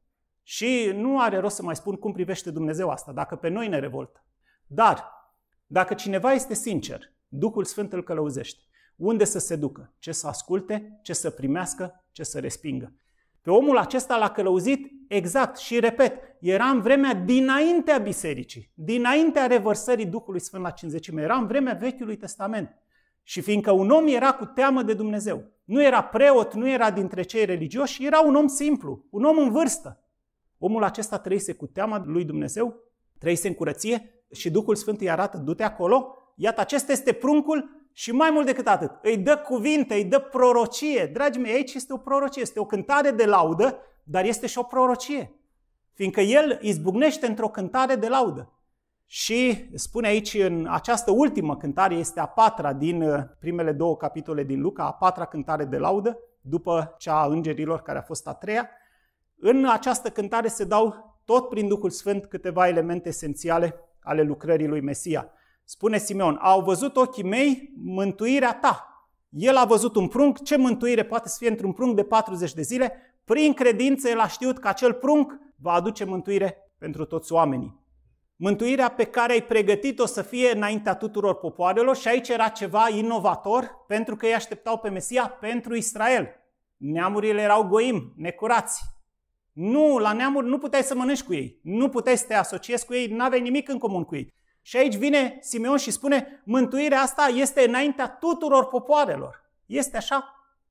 Și nu are rost să mai spun cum privește Dumnezeu asta, dacă pe noi ne revoltă. Dar dacă cineva este sincer, Duhul Sfânt îl călăuzește. Unde să se ducă? Ce să asculte? Ce să primească? Ce să respingă? Pe omul acesta l-a călăuzit exact și repet, era în vremea dinaintea bisericii, dinaintea revărsării Duhului Sfânt la cinzecime, era în vremea Vechiului Testament. Și fiindcă un om era cu teamă de Dumnezeu, nu era preot, nu era dintre cei religioși, era un om simplu, un om în vârstă. Omul acesta trăise cu teama lui Dumnezeu, trăise în curăție și Duhul Sfânt îi arată, du-te acolo, iată, acesta este pruncul și mai mult decât atât, îi dă cuvinte, îi dă prorocie. Dragii mei, aici este o prorocie, este o cântare de laudă, dar este și o prorocie. Fiindcă el izbucnește într-o cântare de laudă. Și spune aici, în această ultimă cântare, este a patra din uh, primele două capitole din Luca, a patra cântare de laudă, după cea a îngerilor, care a fost a treia. În această cântare se dau tot prin Duhul Sfânt câteva elemente esențiale ale lucrării lui Mesia. Spune Simeon, au văzut ochii mei mântuirea ta. El a văzut un prunc, ce mântuire poate să fie într-un prunc de 40 de zile? Prin credință el a știut că acel prunc va aduce mântuire pentru toți oamenii. Mântuirea pe care ai pregătit-o să fie înaintea tuturor popoarelor și aici era ceva inovator pentru că ei așteptau pe Mesia pentru Israel. Neamurile erau goim, necurați, nu, la neamuri nu puteai să mănânci cu ei, nu puteai să te asociezi cu ei, nu aveai nimic în comun cu ei. Și aici vine Simeon și spune, mântuirea asta este înaintea tuturor popoarelor. Este așa?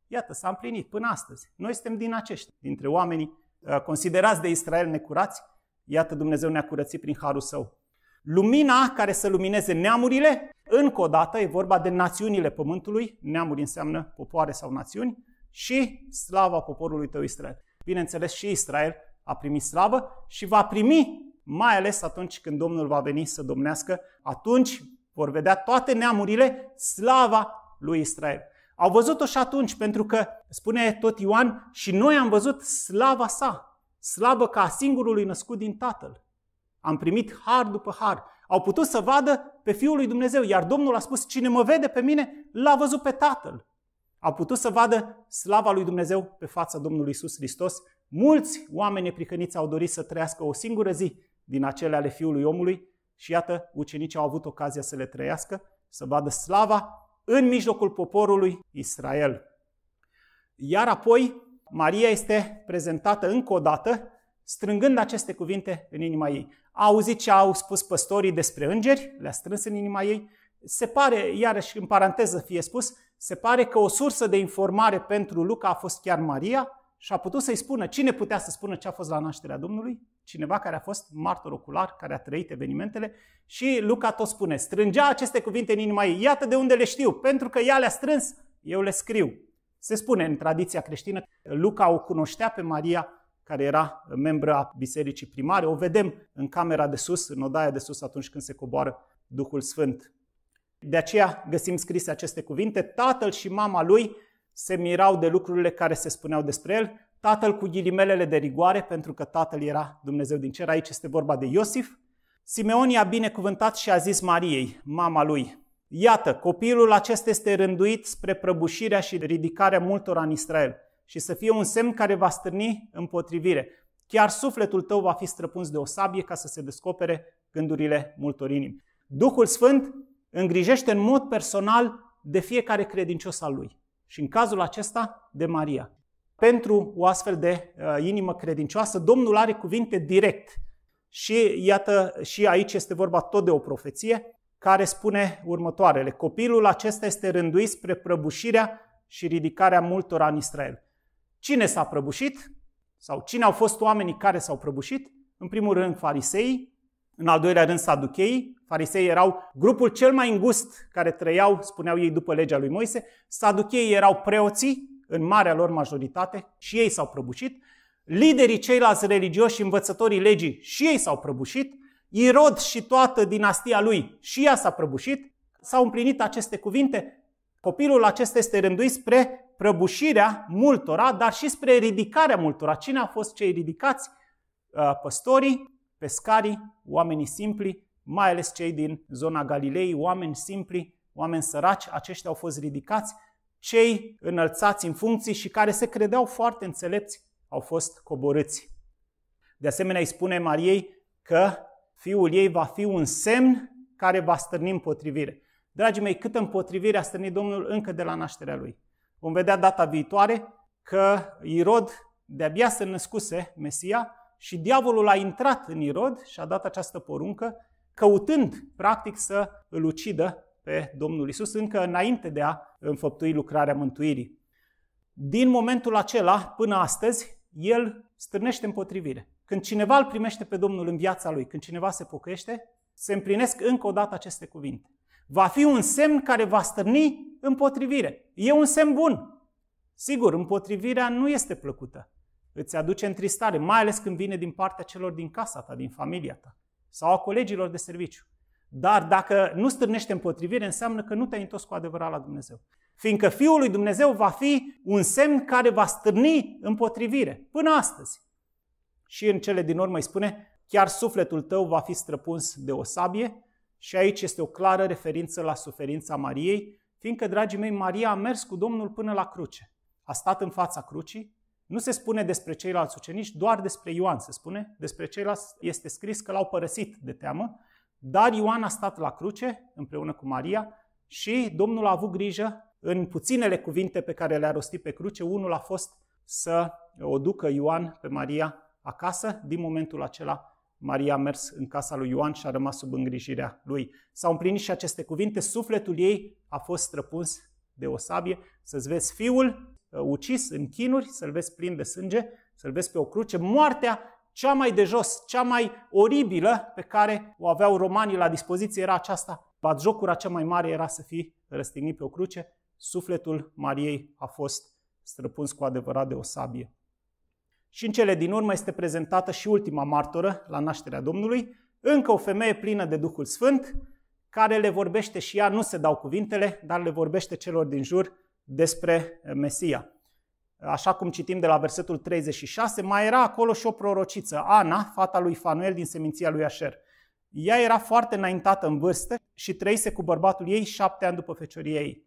Iată, s-a împlinit până astăzi. Noi suntem din acești, dintre oamenii uh, considerați de Israel necurați. Iată, Dumnezeu ne-a curățit prin harul său. Lumina care să lumineze neamurile, încă o dată e vorba de națiunile pământului, neamuri înseamnă popoare sau națiuni, și slava poporului tău Israel bineînțeles și Israel a primit slavă și va primi mai ales atunci când Domnul va veni să domnească, atunci vor vedea toate neamurile slava lui Israel. Au văzut-o și atunci, pentru că, spune tot Ioan, și noi am văzut slava sa, slavă ca a singurului născut din Tatăl. Am primit har după har. Au putut să vadă pe Fiul lui Dumnezeu, iar Domnul a spus, cine mă vede pe mine, l-a văzut pe Tatăl au putut să vadă slava lui Dumnezeu pe fața Domnului Isus Hristos. Mulți oameni neprihăniți au dorit să trăiască o singură zi din acele ale Fiului Omului și iată, ucenicii au avut ocazia să le trăiască, să vadă slava în mijlocul poporului Israel. Iar apoi, Maria este prezentată încă o dată, strângând aceste cuvinte în inima ei. A auzit ce au spus păstorii despre îngeri, le-a strâns în inima ei. Se pare, iarăși în paranteză fie spus, se pare că o sursă de informare pentru Luca a fost chiar Maria și a putut să-i spună. Cine putea să spună ce a fost la nașterea Domnului? Cineva care a fost martor ocular, care a trăit evenimentele. Și Luca tot spune, strângea aceste cuvinte în inima ei. Iată de unde le știu, pentru că ea le-a strâns, eu le scriu. Se spune în tradiția creștină, Luca o cunoștea pe Maria care era membră a bisericii primare. O vedem în camera de sus, în odaia de sus atunci când se coboară Duhul Sfânt. De aceea găsim scrise aceste cuvinte. Tatăl și mama lui se mirau de lucrurile care se spuneau despre el, tatăl cu ghilimelele de rigoare, pentru că tatăl era Dumnezeu din cer. Aici este vorba de Iosif. Simeon i-a binecuvântat și a zis Mariei, mama lui, Iată, copilul acesta este rânduit spre prăbușirea și ridicarea multora în Israel și să fie un semn care va stârni împotrivire. Chiar sufletul tău va fi străpuns de o sabie ca să se descopere gândurile multor inimi. Duhul Sfânt îngrijește în mod personal de fiecare credincios al lui. Și în cazul acesta, de Maria. Pentru o astfel de uh, inimă credincioasă, Domnul are cuvinte direct. Și iată, și aici este vorba tot de o profeție care spune următoarele. Copilul acesta este rânduit spre prăbușirea și ridicarea multora în Israel. Cine s-a prăbușit? Sau cine au fost oamenii care s-au prăbușit? În primul rând, fariseii, în al doilea rând, saducheii. Farisei erau grupul cel mai îngust care trăiau, spuneau ei, după legea lui Moise. Saducheii erau preoții, în marea lor majoritate, și ei s-au prăbușit. Liderii ceilalți religioși și învățătorii legii și ei s-au prăbușit. Irod și toată dinastia lui și ea s-a prăbușit. S-au împlinit aceste cuvinte. Copilul acesta este rânduit spre prăbușirea multora, dar și spre ridicarea multora. Cine a fost cei ridicați? Uh, păstorii, pescarii, oamenii simpli, mai ales cei din zona Galilei, oameni simpli, oameni săraci, aceștia au fost ridicați, cei înălțați în funcții și care se credeau foarte înțelepți au fost coborâți. De asemenea, îi spune Mariei că fiul ei va fi un semn care va stârni împotrivire. Dragii mei, câtă împotrivire a stârnit Domnul încă de la nașterea lui. Vom vedea data viitoare că Irod de-abia se născuse Mesia și diavolul a intrat în Irod și a dat această poruncă, căutând, practic, să îl ucidă pe Domnul Isus încă înainte de a înfăptui lucrarea mântuirii. Din momentul acela până astăzi, el strânește împotrivire. Când cineva îl primește pe Domnul în viața lui, când cineva se pocăiește, se împlinesc încă o dată aceste cuvinte. Va fi un semn care va stârni împotrivire. E un semn bun. Sigur, împotrivirea nu este plăcută. Îți aduce întristare, mai ales când vine din partea celor din casa ta, din familia ta sau a colegilor de serviciu. Dar dacă nu stârnește împotrivire, înseamnă că nu te-ai întors cu adevărat la Dumnezeu. Fiindcă Fiul lui Dumnezeu va fi un semn care va stârni împotrivire până astăzi. Și în cele din urmă îi spune, chiar sufletul tău va fi străpuns de o sabie și aici este o clară referință la suferința Mariei, fiindcă, dragii mei, Maria a mers cu Domnul până la cruce. A stat în fața crucii, nu se spune despre ceilalți ucenici, doar despre Ioan se spune. Despre ceilalți este scris că l-au părăsit de teamă, dar Ioan a stat la cruce împreună cu Maria și Domnul a avut grijă în puținele cuvinte pe care le-a rostit pe cruce. Unul a fost să o ducă Ioan pe Maria acasă. Din momentul acela, Maria a mers în casa lui Ioan și a rămas sub îngrijirea lui. S-au împlinit și aceste cuvinte, sufletul ei a fost străpuns de o sabie. Să-ți vezi fiul Uh, ucis în chinuri, să-l vezi plin de sânge, să-l vezi pe o cruce, moartea cea mai de jos, cea mai oribilă pe care o aveau romanii la dispoziție era aceasta. Batjocura cea mai mare era să fii răstignit pe o cruce, sufletul Mariei a fost străpuns cu adevărat de o sabie. Și în cele din urmă este prezentată și ultima martoră la nașterea Domnului, încă o femeie plină de Duhul Sfânt, care le vorbește și ea, nu se dau cuvintele, dar le vorbește celor din jur despre eh, Mesia. Așa cum citim de la versetul 36, mai era acolo și o prorociță, Ana, fata lui Fanuel din seminția lui Așer. Ea era foarte înaintată în vârstă și trăise cu bărbatul ei șapte ani după fecioria ei.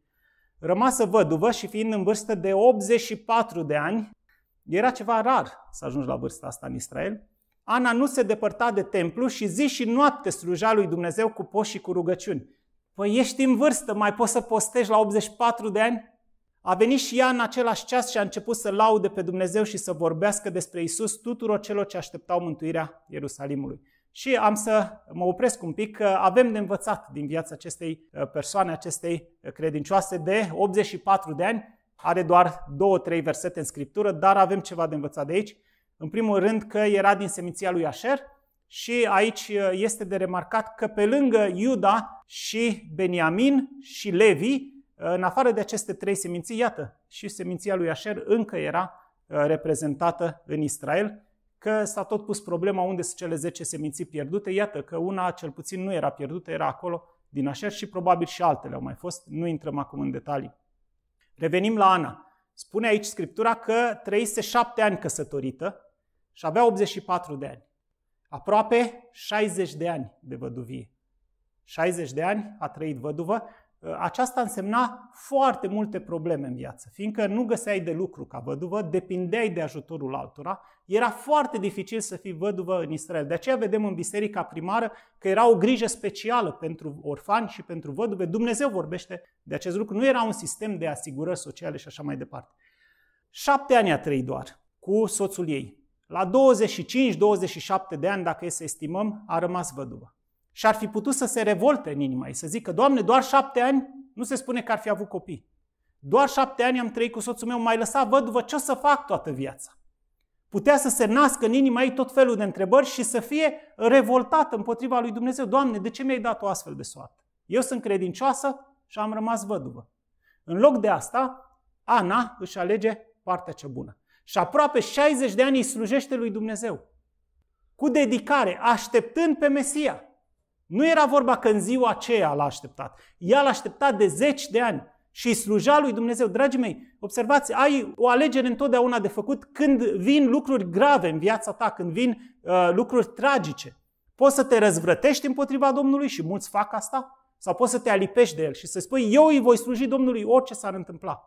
Rămasă văduvă și fiind în vârstă de 84 de ani, era ceva rar să ajungi la vârsta asta în Israel, Ana nu se depărta de templu și zi și noapte sluja lui Dumnezeu cu poși și cu rugăciuni. Păi ești în vârstă, mai poți să postești la 84 de ani? A venit și ea în același ceas și a început să laude pe Dumnezeu și să vorbească despre Isus tuturor celor ce așteptau mântuirea Ierusalimului. Și am să mă opresc un pic, că avem de învățat din viața acestei uh, persoane, acestei uh, credincioase de 84 de ani. Are doar două, trei versete în scriptură, dar avem ceva de învățat de aici. În primul rând că era din seminția lui Asher și aici uh, este de remarcat că pe lângă Iuda și Beniamin și Levi, în afară de aceste trei seminții, iată, și seminția lui Asher încă era uh, reprezentată în Israel, că s-a tot pus problema unde sunt cele 10 seminții pierdute. Iată că una cel puțin nu era pierdută, era acolo din Asher și probabil și altele au mai fost. Nu intrăm acum în detalii. Revenim la Ana. Spune aici Scriptura că trăise șapte ani căsătorită și avea 84 de ani. Aproape 60 de ani de văduvie. 60 de ani a trăit văduvă Ă, aceasta însemna foarte multe probleme în viață, fiindcă nu găseai de lucru ca văduvă, depindeai de ajutorul altora, era foarte dificil să fii văduvă în Israel. De aceea vedem în biserica primară că era o grijă specială pentru orfani și pentru văduve. Dumnezeu vorbește de acest lucru. Nu era un sistem de asigurări sociale și așa mai departe. Șapte ani a trăit doar cu soțul ei. La 25-27 de ani, dacă e să estimăm, a rămas văduvă și ar fi putut să se revolte în inima ei, să zică, Doamne, doar șapte ani, nu se spune că ar fi avut copii. Doar șapte ani am trăit cu soțul meu, mai lăsa văduvă, ce o să fac toată viața? Putea să se nască în inima ei tot felul de întrebări și să fie revoltată împotriva lui Dumnezeu. Doamne, de ce mi-ai dat o astfel de soartă? Eu sunt credincioasă și am rămas văduvă. În loc de asta, Ana își alege partea cea bună. Și aproape 60 de ani îi slujește lui Dumnezeu. Cu dedicare, așteptând pe Mesia. Nu era vorba că în ziua aceea l-a așteptat. Ea l-a așteptat de zeci de ani și sluja lui Dumnezeu. Dragii mei, observați, ai o alegere întotdeauna de făcut când vin lucruri grave în viața ta, când vin uh, lucruri tragice. Poți să te răzvrătești împotriva Domnului și mulți fac asta, sau poți să te alipești de el și să spui, eu îi voi sluji Domnului orice s-ar întâmpla.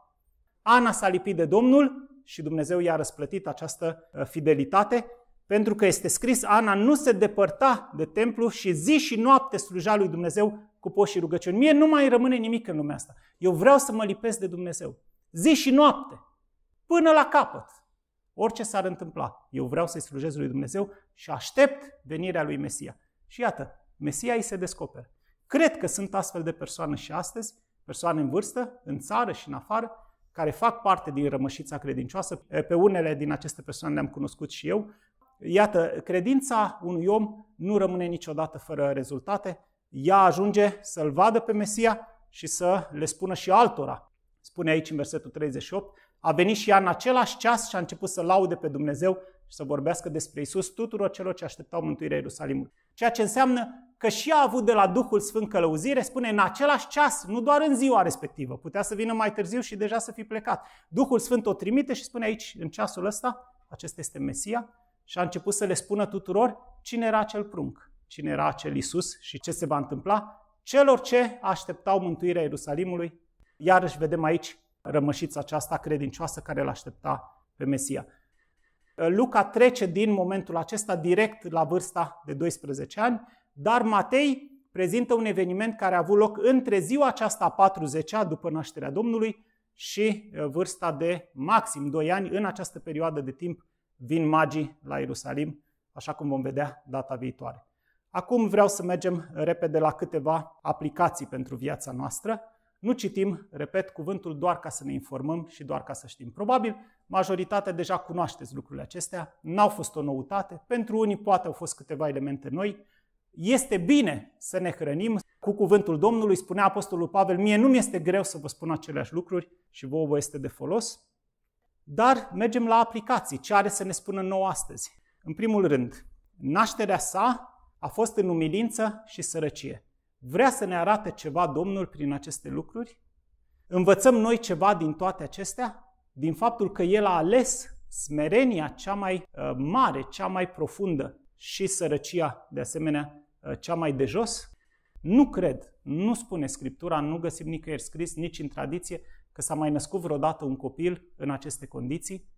Ana s-a lipit de Domnul și Dumnezeu i-a răsplătit această uh, fidelitate pentru că este scris, Ana nu se depărta de templu și zi și noapte sluja lui Dumnezeu cu poși și rugăciuni. Mie nu mai rămâne nimic în lumea asta. Eu vreau să mă lipesc de Dumnezeu. Zi și noapte, până la capăt. Orice s-ar întâmpla, eu vreau să-i slujez lui Dumnezeu și aștept venirea lui Mesia. Și iată, Mesia îi se descoperă. Cred că sunt astfel de persoane și astăzi, persoane în vârstă, în țară și în afară, care fac parte din rămășița credincioasă. Pe unele din aceste persoane le-am cunoscut și eu, Iată, credința unui om nu rămâne niciodată fără rezultate. Ea ajunge să-l vadă pe Mesia și să le spună și altora. Spune aici în versetul 38, a venit și ea în același ceas și a început să laude pe Dumnezeu și să vorbească despre Isus tuturor celor ce așteptau mântuirea Ierusalimului. Ceea ce înseamnă că și ea a avut de la Duhul Sfânt călăuzire, spune în același ceas, nu doar în ziua respectivă, putea să vină mai târziu și deja să fi plecat. Duhul Sfânt o trimite și spune aici, în ceasul ăsta, acesta este Mesia, și a început să le spună tuturor cine era acel prunc, cine era acel Isus și ce se va întâmpla celor ce așteptau mântuirea Ierusalimului. Iarăși vedem aici rămășița aceasta credincioasă care îl aștepta pe Mesia. Luca trece din momentul acesta direct la vârsta de 12 ani, dar Matei prezintă un eveniment care a avut loc între ziua aceasta 40 a după nașterea Domnului și uh, vârsta de maxim 2 ani în această perioadă de timp vin magii la Ierusalim, așa cum vom vedea data viitoare. Acum vreau să mergem repede la câteva aplicații pentru viața noastră. Nu citim, repet, cuvântul doar ca să ne informăm și doar ca să știm. Probabil majoritatea deja cunoașteți lucrurile acestea, n-au fost o noutate, pentru unii poate au fost câteva elemente noi. Este bine să ne hrănim cu cuvântul Domnului, spunea Apostolul Pavel, mie nu mi este greu să vă spun aceleași lucruri și vouă vă este de folos. Dar mergem la aplicații. Ce are să ne spună nou astăzi? În primul rând, nașterea sa a fost în umilință și sărăcie. Vrea să ne arate ceva Domnul prin aceste lucruri? Învățăm noi ceva din toate acestea? Din faptul că El a ales smerenia cea mai uh, mare, cea mai profundă și sărăcia, de asemenea, uh, cea mai de jos? Nu cred, nu spune Scriptura, nu găsim nicăieri scris, nici în tradiție, că s-a mai născut vreodată un copil în aceste condiții.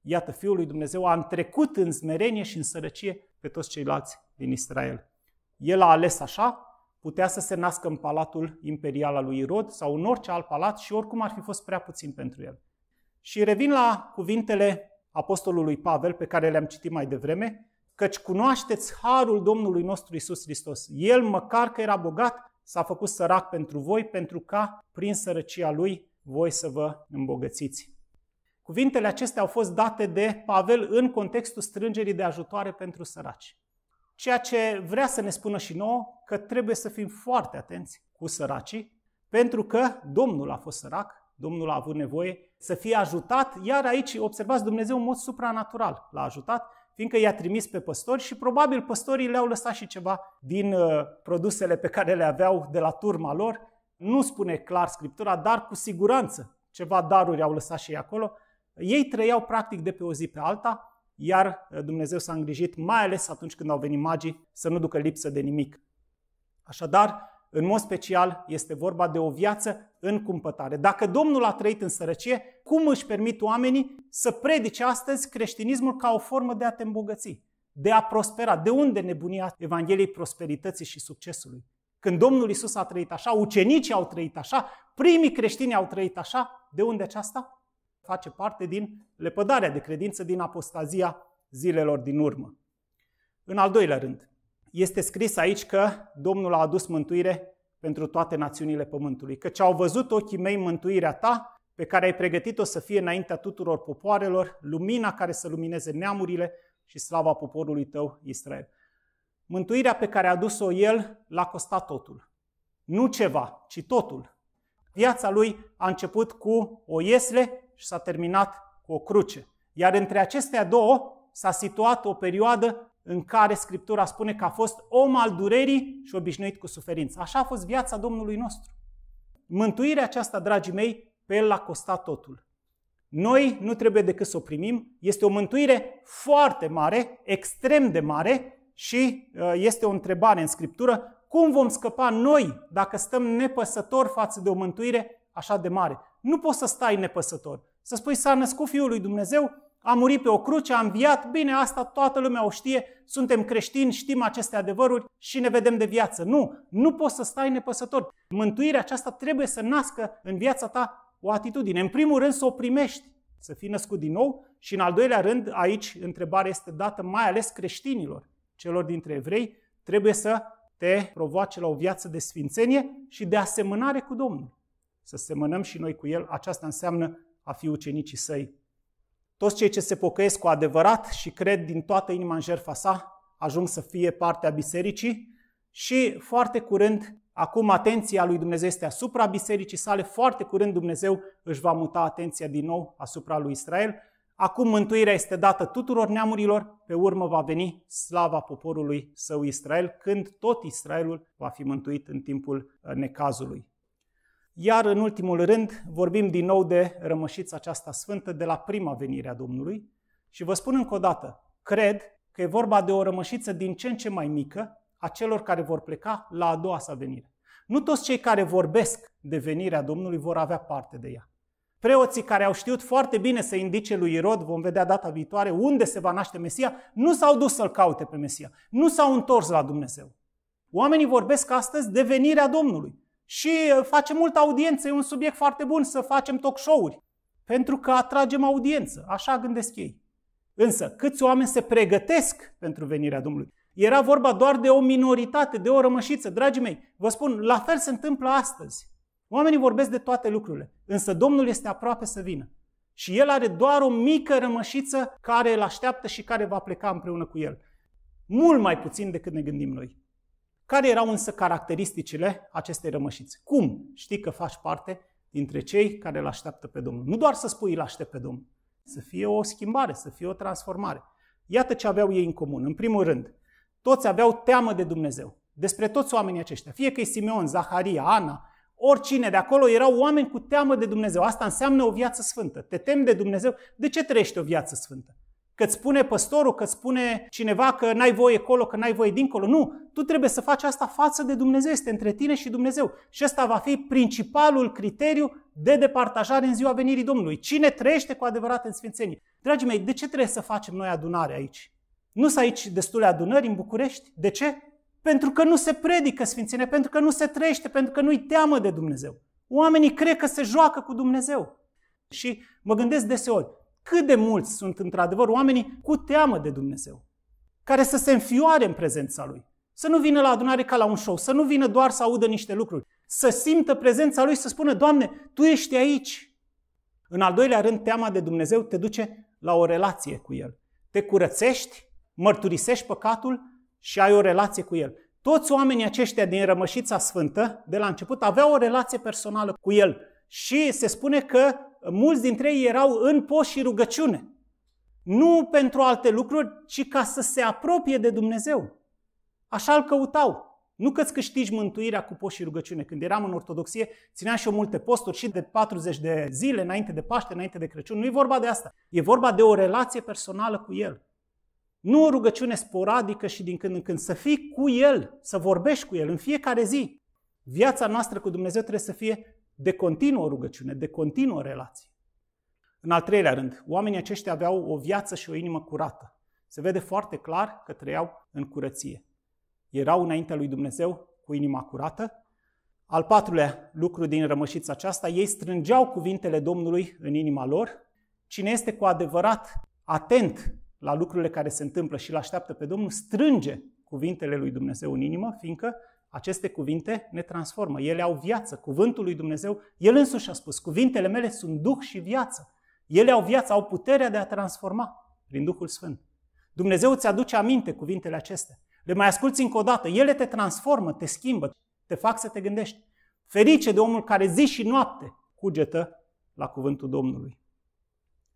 Iată, Fiul lui Dumnezeu a întrecut în smerenie și în sărăcie pe toți ceilalți din Israel. El a ales așa, putea să se nască în palatul imperial al lui Irod sau în orice alt palat și oricum ar fi fost prea puțin pentru el. Și revin la cuvintele apostolului Pavel pe care le-am citit mai devreme, căci cunoașteți harul Domnului nostru Isus Hristos. El, măcar că era bogat, s-a făcut sărac pentru voi, pentru ca, prin sărăcia lui, voi să vă îmbogățiți. Cuvintele acestea au fost date de Pavel în contextul strângerii de ajutoare pentru săraci. Ceea ce vrea să ne spună și nouă că trebuie să fim foarte atenți cu săracii, pentru că Domnul a fost sărac, Domnul a avut nevoie să fie ajutat, iar aici observați Dumnezeu în mod supranatural l-a ajutat, fiindcă i-a trimis pe păstori și probabil păstorii le-au lăsat și ceva din uh, produsele pe care le aveau de la turma lor nu spune clar Scriptura, dar cu siguranță ceva daruri au lăsat și ei acolo. Ei trăiau practic de pe o zi pe alta, iar uh, Dumnezeu s-a îngrijit, mai ales atunci când au venit magii, să nu ducă lipsă de nimic. Așadar, în mod special, este vorba de o viață în cumpătare. Dacă Domnul a trăit în sărăcie, cum își permit oamenii să predice astăzi creștinismul ca o formă de a te îmbogăți, de a prospera? De unde nebunia Evangheliei prosperității și succesului? Când Domnul Isus a trăit așa, ucenicii au trăit așa, primii creștini au trăit așa, de unde aceasta? Face parte din lepădarea de credință, din apostazia zilelor din urmă. În al doilea rând, este scris aici că Domnul a adus mântuire pentru toate națiunile pământului, căci au văzut ochii mei mântuirea ta, pe care ai pregătit-o să fie înaintea tuturor popoarelor, lumina care să lumineze neamurile și slava poporului tău, Israel. Mântuirea pe care a adus-o el l-a costat totul. Nu ceva, ci totul. Viața lui a început cu o iesle și s-a terminat cu o cruce. Iar între acestea două s-a situat o perioadă în care Scriptura spune că a fost om al durerii și obișnuit cu suferință. Așa a fost viața Domnului nostru. Mântuirea aceasta, dragii mei, pe el l-a costat totul. Noi nu trebuie decât să o primim. Este o mântuire foarte mare, extrem de mare, și uh, este o întrebare în Scriptură, cum vom scăpa noi dacă stăm nepăsători față de o mântuire așa de mare? Nu poți să stai nepăsător. Să spui, s-a născut Fiul lui Dumnezeu, a murit pe o cruce, a înviat, bine, asta toată lumea o știe, suntem creștini, știm aceste adevăruri și ne vedem de viață. Nu, nu poți să stai nepăsător. Mântuirea aceasta trebuie să nască în viața ta o atitudine. În primul rând să o primești, să fii născut din nou și în al doilea rând, aici întrebarea este dată mai ales creștinilor celor dintre evrei trebuie să te provoace la o viață de sfințenie și de asemănare cu Domnul. Să semănăm și noi cu El, aceasta înseamnă a fi ucenicii săi. Toți cei ce se pocăiesc cu adevărat și cred din toată inima în jertfa sa, ajung să fie partea bisericii și foarte curând, acum atenția lui Dumnezeu este asupra bisericii sale, foarte curând Dumnezeu își va muta atenția din nou asupra lui Israel Acum mântuirea este dată tuturor neamurilor, pe urmă va veni slava poporului său Israel, când tot Israelul va fi mântuit în timpul uh, necazului. Iar în ultimul rând vorbim din nou de rămășița aceasta sfântă de la prima venire a Domnului și vă spun încă o dată, cred că e vorba de o rămășiță din ce în ce mai mică a celor care vor pleca la a doua sa venire. Nu toți cei care vorbesc de venirea Domnului vor avea parte de ea preoții care au știut foarte bine să indice lui Irod, vom vedea data viitoare, unde se va naște Mesia, nu s-au dus să-L caute pe Mesia, nu s-au întors la Dumnezeu. Oamenii vorbesc astăzi de venirea Domnului și uh, facem multă audiență, e un subiect foarte bun să facem talk show-uri, pentru că atragem audiență, așa gândesc ei. Însă, câți oameni se pregătesc pentru venirea Domnului? Era vorba doar de o minoritate, de o rămășiță. Dragii mei, vă spun, la fel se întâmplă astăzi. Oamenii vorbesc de toate lucrurile. Însă Domnul este aproape să vină. Și el are doar o mică rămășiță care îl așteaptă și care va pleca împreună cu el. Mult mai puțin decât ne gândim noi. Care erau însă caracteristicile acestei rămășițe? Cum știi că faci parte dintre cei care îl așteaptă pe Domnul? Nu doar să spui îl aștept pe Domnul, să fie o schimbare, să fie o transformare. Iată ce aveau ei în comun. În primul rând, toți aveau teamă de Dumnezeu. Despre toți oamenii aceștia, fie că e Simeon, Zaharia, Ana, Oricine de acolo erau oameni cu teamă de Dumnezeu. Asta înseamnă o viață sfântă. Te temi de Dumnezeu. De ce trăiești o viață sfântă? Că îți spune păstorul, că îți spune cineva că n-ai voie acolo, că n-ai voie dincolo. Nu, tu trebuie să faci asta față de Dumnezeu, este între tine și Dumnezeu. Și ăsta va fi principalul criteriu de departajare în ziua venirii Domnului. Cine trăiește cu adevărat în sfințenie? Dragii mei, de ce trebuie să facem noi adunare aici? Nu sunt aici destule adunări în București? De ce? Pentru că nu se predică sfințenia, pentru că nu se trăiește, pentru că nu-i teamă de Dumnezeu. Oamenii cred că se joacă cu Dumnezeu. Și mă gândesc deseori, cât de mulți sunt într-adevăr oamenii cu teamă de Dumnezeu, care să se înfioare în prezența Lui, să nu vină la adunare ca la un show, să nu vină doar să audă niște lucruri, să simtă prezența Lui, să spună, Doamne, Tu ești aici. În al doilea rând, teama de Dumnezeu te duce la o relație cu El. Te curățești, mărturisești păcatul, și ai o relație cu El. Toți oamenii aceștia din Rămășița Sfântă, de la început, aveau o relație personală cu El. Și se spune că mulți dintre ei erau în post și rugăciune. Nu pentru alte lucruri, ci ca să se apropie de Dumnezeu. Așa îl căutau. Nu că îți câștigi mântuirea cu post și rugăciune. Când eram în Ortodoxie, țineam și eu multe posturi și de 40 de zile, înainte de Paște, înainte de Crăciun. Nu e vorba de asta. E vorba de o relație personală cu El. Nu o rugăciune sporadică și din când în când. Să fii cu El, să vorbești cu El în fiecare zi. Viața noastră cu Dumnezeu trebuie să fie de continuă rugăciune, de continuă relație. În al treilea rând, oamenii aceștia aveau o viață și o inimă curată. Se vede foarte clar că trăiau în curăție. Erau înaintea lui Dumnezeu cu inima curată. Al patrulea lucru din rămășița aceasta, ei strângeau cuvintele Domnului în inima lor. Cine este cu adevărat atent la lucrurile care se întâmplă și îl așteaptă pe Domnul, strânge cuvintele lui Dumnezeu în inimă, fiindcă aceste cuvinte ne transformă. Ele au viață. Cuvântul lui Dumnezeu, El însuși a spus, cuvintele mele sunt duh și viață. Ele au viață, au puterea de a transforma prin Duhul Sfânt. Dumnezeu îți aduce aminte cuvintele acestea. Le mai asculți încă o dată. Ele te transformă, te schimbă, te fac să te gândești. Ferice de omul care zi și noapte cugetă la cuvântul Domnului.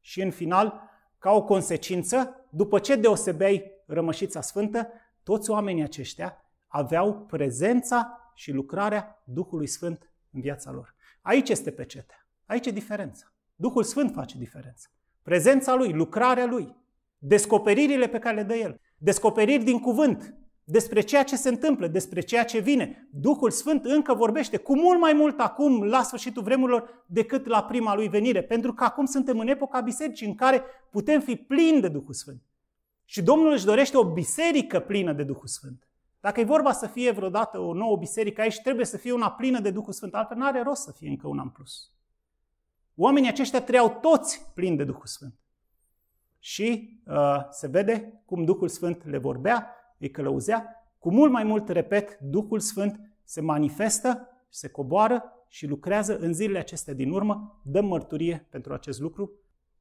Și în final, ca o consecință, după ce deosebeai rămășița sfântă, toți oamenii aceștia aveau prezența și lucrarea Duhului Sfânt în viața lor. Aici este pecetea. Aici e diferența. Duhul Sfânt face diferența. Prezența Lui, lucrarea Lui, descoperirile pe care le dă El, descoperiri din cuvânt, despre ceea ce se întâmplă, despre ceea ce vine. Duhul Sfânt încă vorbește cu mult mai mult acum, la sfârșitul vremurilor, decât la prima lui venire, pentru că acum suntem în epoca bisericii în care putem fi plini de Duhul Sfânt. Și Domnul își dorește o biserică plină de Duhul Sfânt. Dacă e vorba să fie vreodată o nouă biserică aici, trebuie să fie una plină de Duhul Sfânt, altfel nu are rost să fie încă una în plus. Oamenii aceștia trăiau toți plini de Duhul Sfânt. Și uh, se vede cum Duhul Sfânt le vorbea, îi călăuzea, cu mult mai mult, repet, Duhul Sfânt se manifestă, se coboară și lucrează în zilele acestea din urmă, dăm mărturie pentru acest lucru.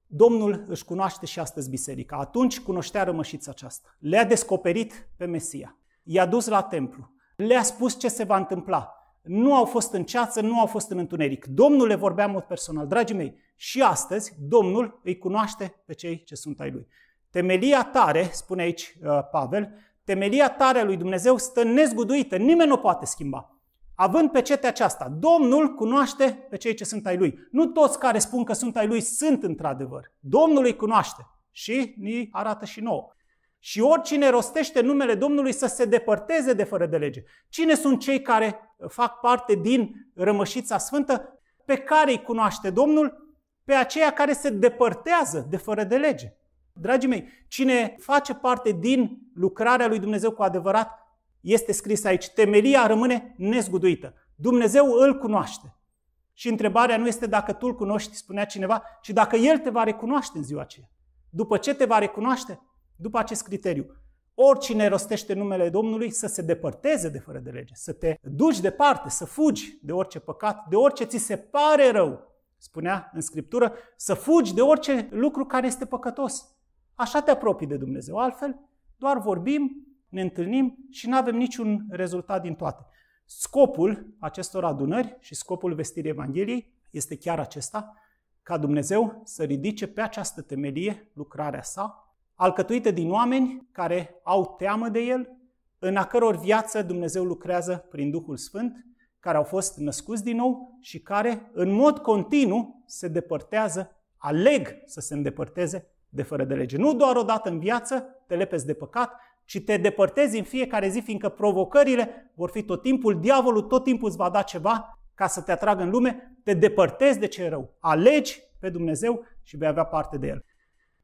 Domnul își cunoaște și astăzi biserica. Atunci cunoștea rămășița aceasta. Le-a descoperit pe Mesia. I-a dus la templu. Le-a spus ce se va întâmpla. Nu au fost în ceață, nu au fost în întuneric. Domnul le vorbea în mod personal. Dragii mei, și astăzi Domnul îi cunoaște pe cei ce sunt ai Lui. Temelia tare, spune aici uh, Pavel, Temelia tare lui Dumnezeu stă nezguduită, nimeni nu o poate schimba. Având pe cetea aceasta, Domnul cunoaște pe cei ce sunt ai lui. Nu toți care spun că sunt ai lui sunt într-adevăr. Domnul îi cunoaște și ni arată și nouă. Și oricine rostește numele Domnului să se depărteze de fără de lege. Cine sunt cei care fac parte din rămășița sfântă pe care îi cunoaște Domnul? Pe aceia care se depărtează de fără de lege. Dragii mei, cine face parte din lucrarea lui Dumnezeu cu adevărat, este scris aici, temelia rămâne nezguduită. Dumnezeu îl cunoaște. Și întrebarea nu este dacă tu îl cunoști, spunea cineva, ci dacă El te va recunoaște în ziua aceea. După ce te va recunoaște? După acest criteriu. Oricine rostește numele Domnului să se depărteze de fără de lege, să te duci departe, să fugi de orice păcat, de orice ți se pare rău, spunea în Scriptură, să fugi de orice lucru care este păcătos. Așa te apropii de Dumnezeu. Altfel, doar vorbim, ne întâlnim și nu avem niciun rezultat din toate. Scopul acestor adunări și scopul vestirii Evangheliei este chiar acesta, ca Dumnezeu să ridice pe această temelie lucrarea sa, alcătuită din oameni care au teamă de El, în a căror viață Dumnezeu lucrează prin Duhul Sfânt, care au fost născuți din nou și care, în mod continuu, se depărtează, aleg să se îndepărteze de fără de lege. Nu doar o dată în viață te lepezi de păcat, ci te depărtezi în fiecare zi, fiindcă provocările vor fi tot timpul, diavolul tot timpul îți va da ceva ca să te atragă în lume, te depărtezi de ce rău, alegi pe Dumnezeu și vei avea parte de El.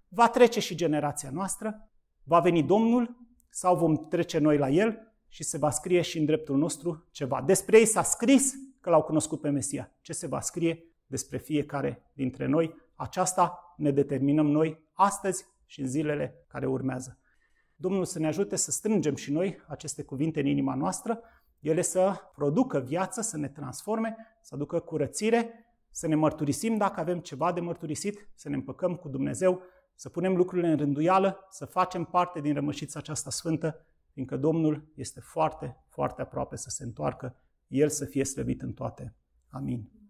Va trece și generația noastră, va veni Domnul sau vom trece noi la El și se va scrie și în dreptul nostru ceva. Despre ei s-a scris că l-au cunoscut pe Mesia. Ce se va scrie despre fiecare dintre noi? Aceasta ne determinăm noi astăzi și în zilele care urmează. Domnul să ne ajute să strângem și noi aceste cuvinte în inima noastră, ele să producă viață, să ne transforme, să aducă curățire, să ne mărturisim dacă avem ceva de mărturisit, să ne împăcăm cu Dumnezeu, să punem lucrurile în rânduială, să facem parte din rămășița aceasta sfântă, fiindcă Domnul este foarte, foarte aproape să se întoarcă, El să fie slăvit în toate. Amin.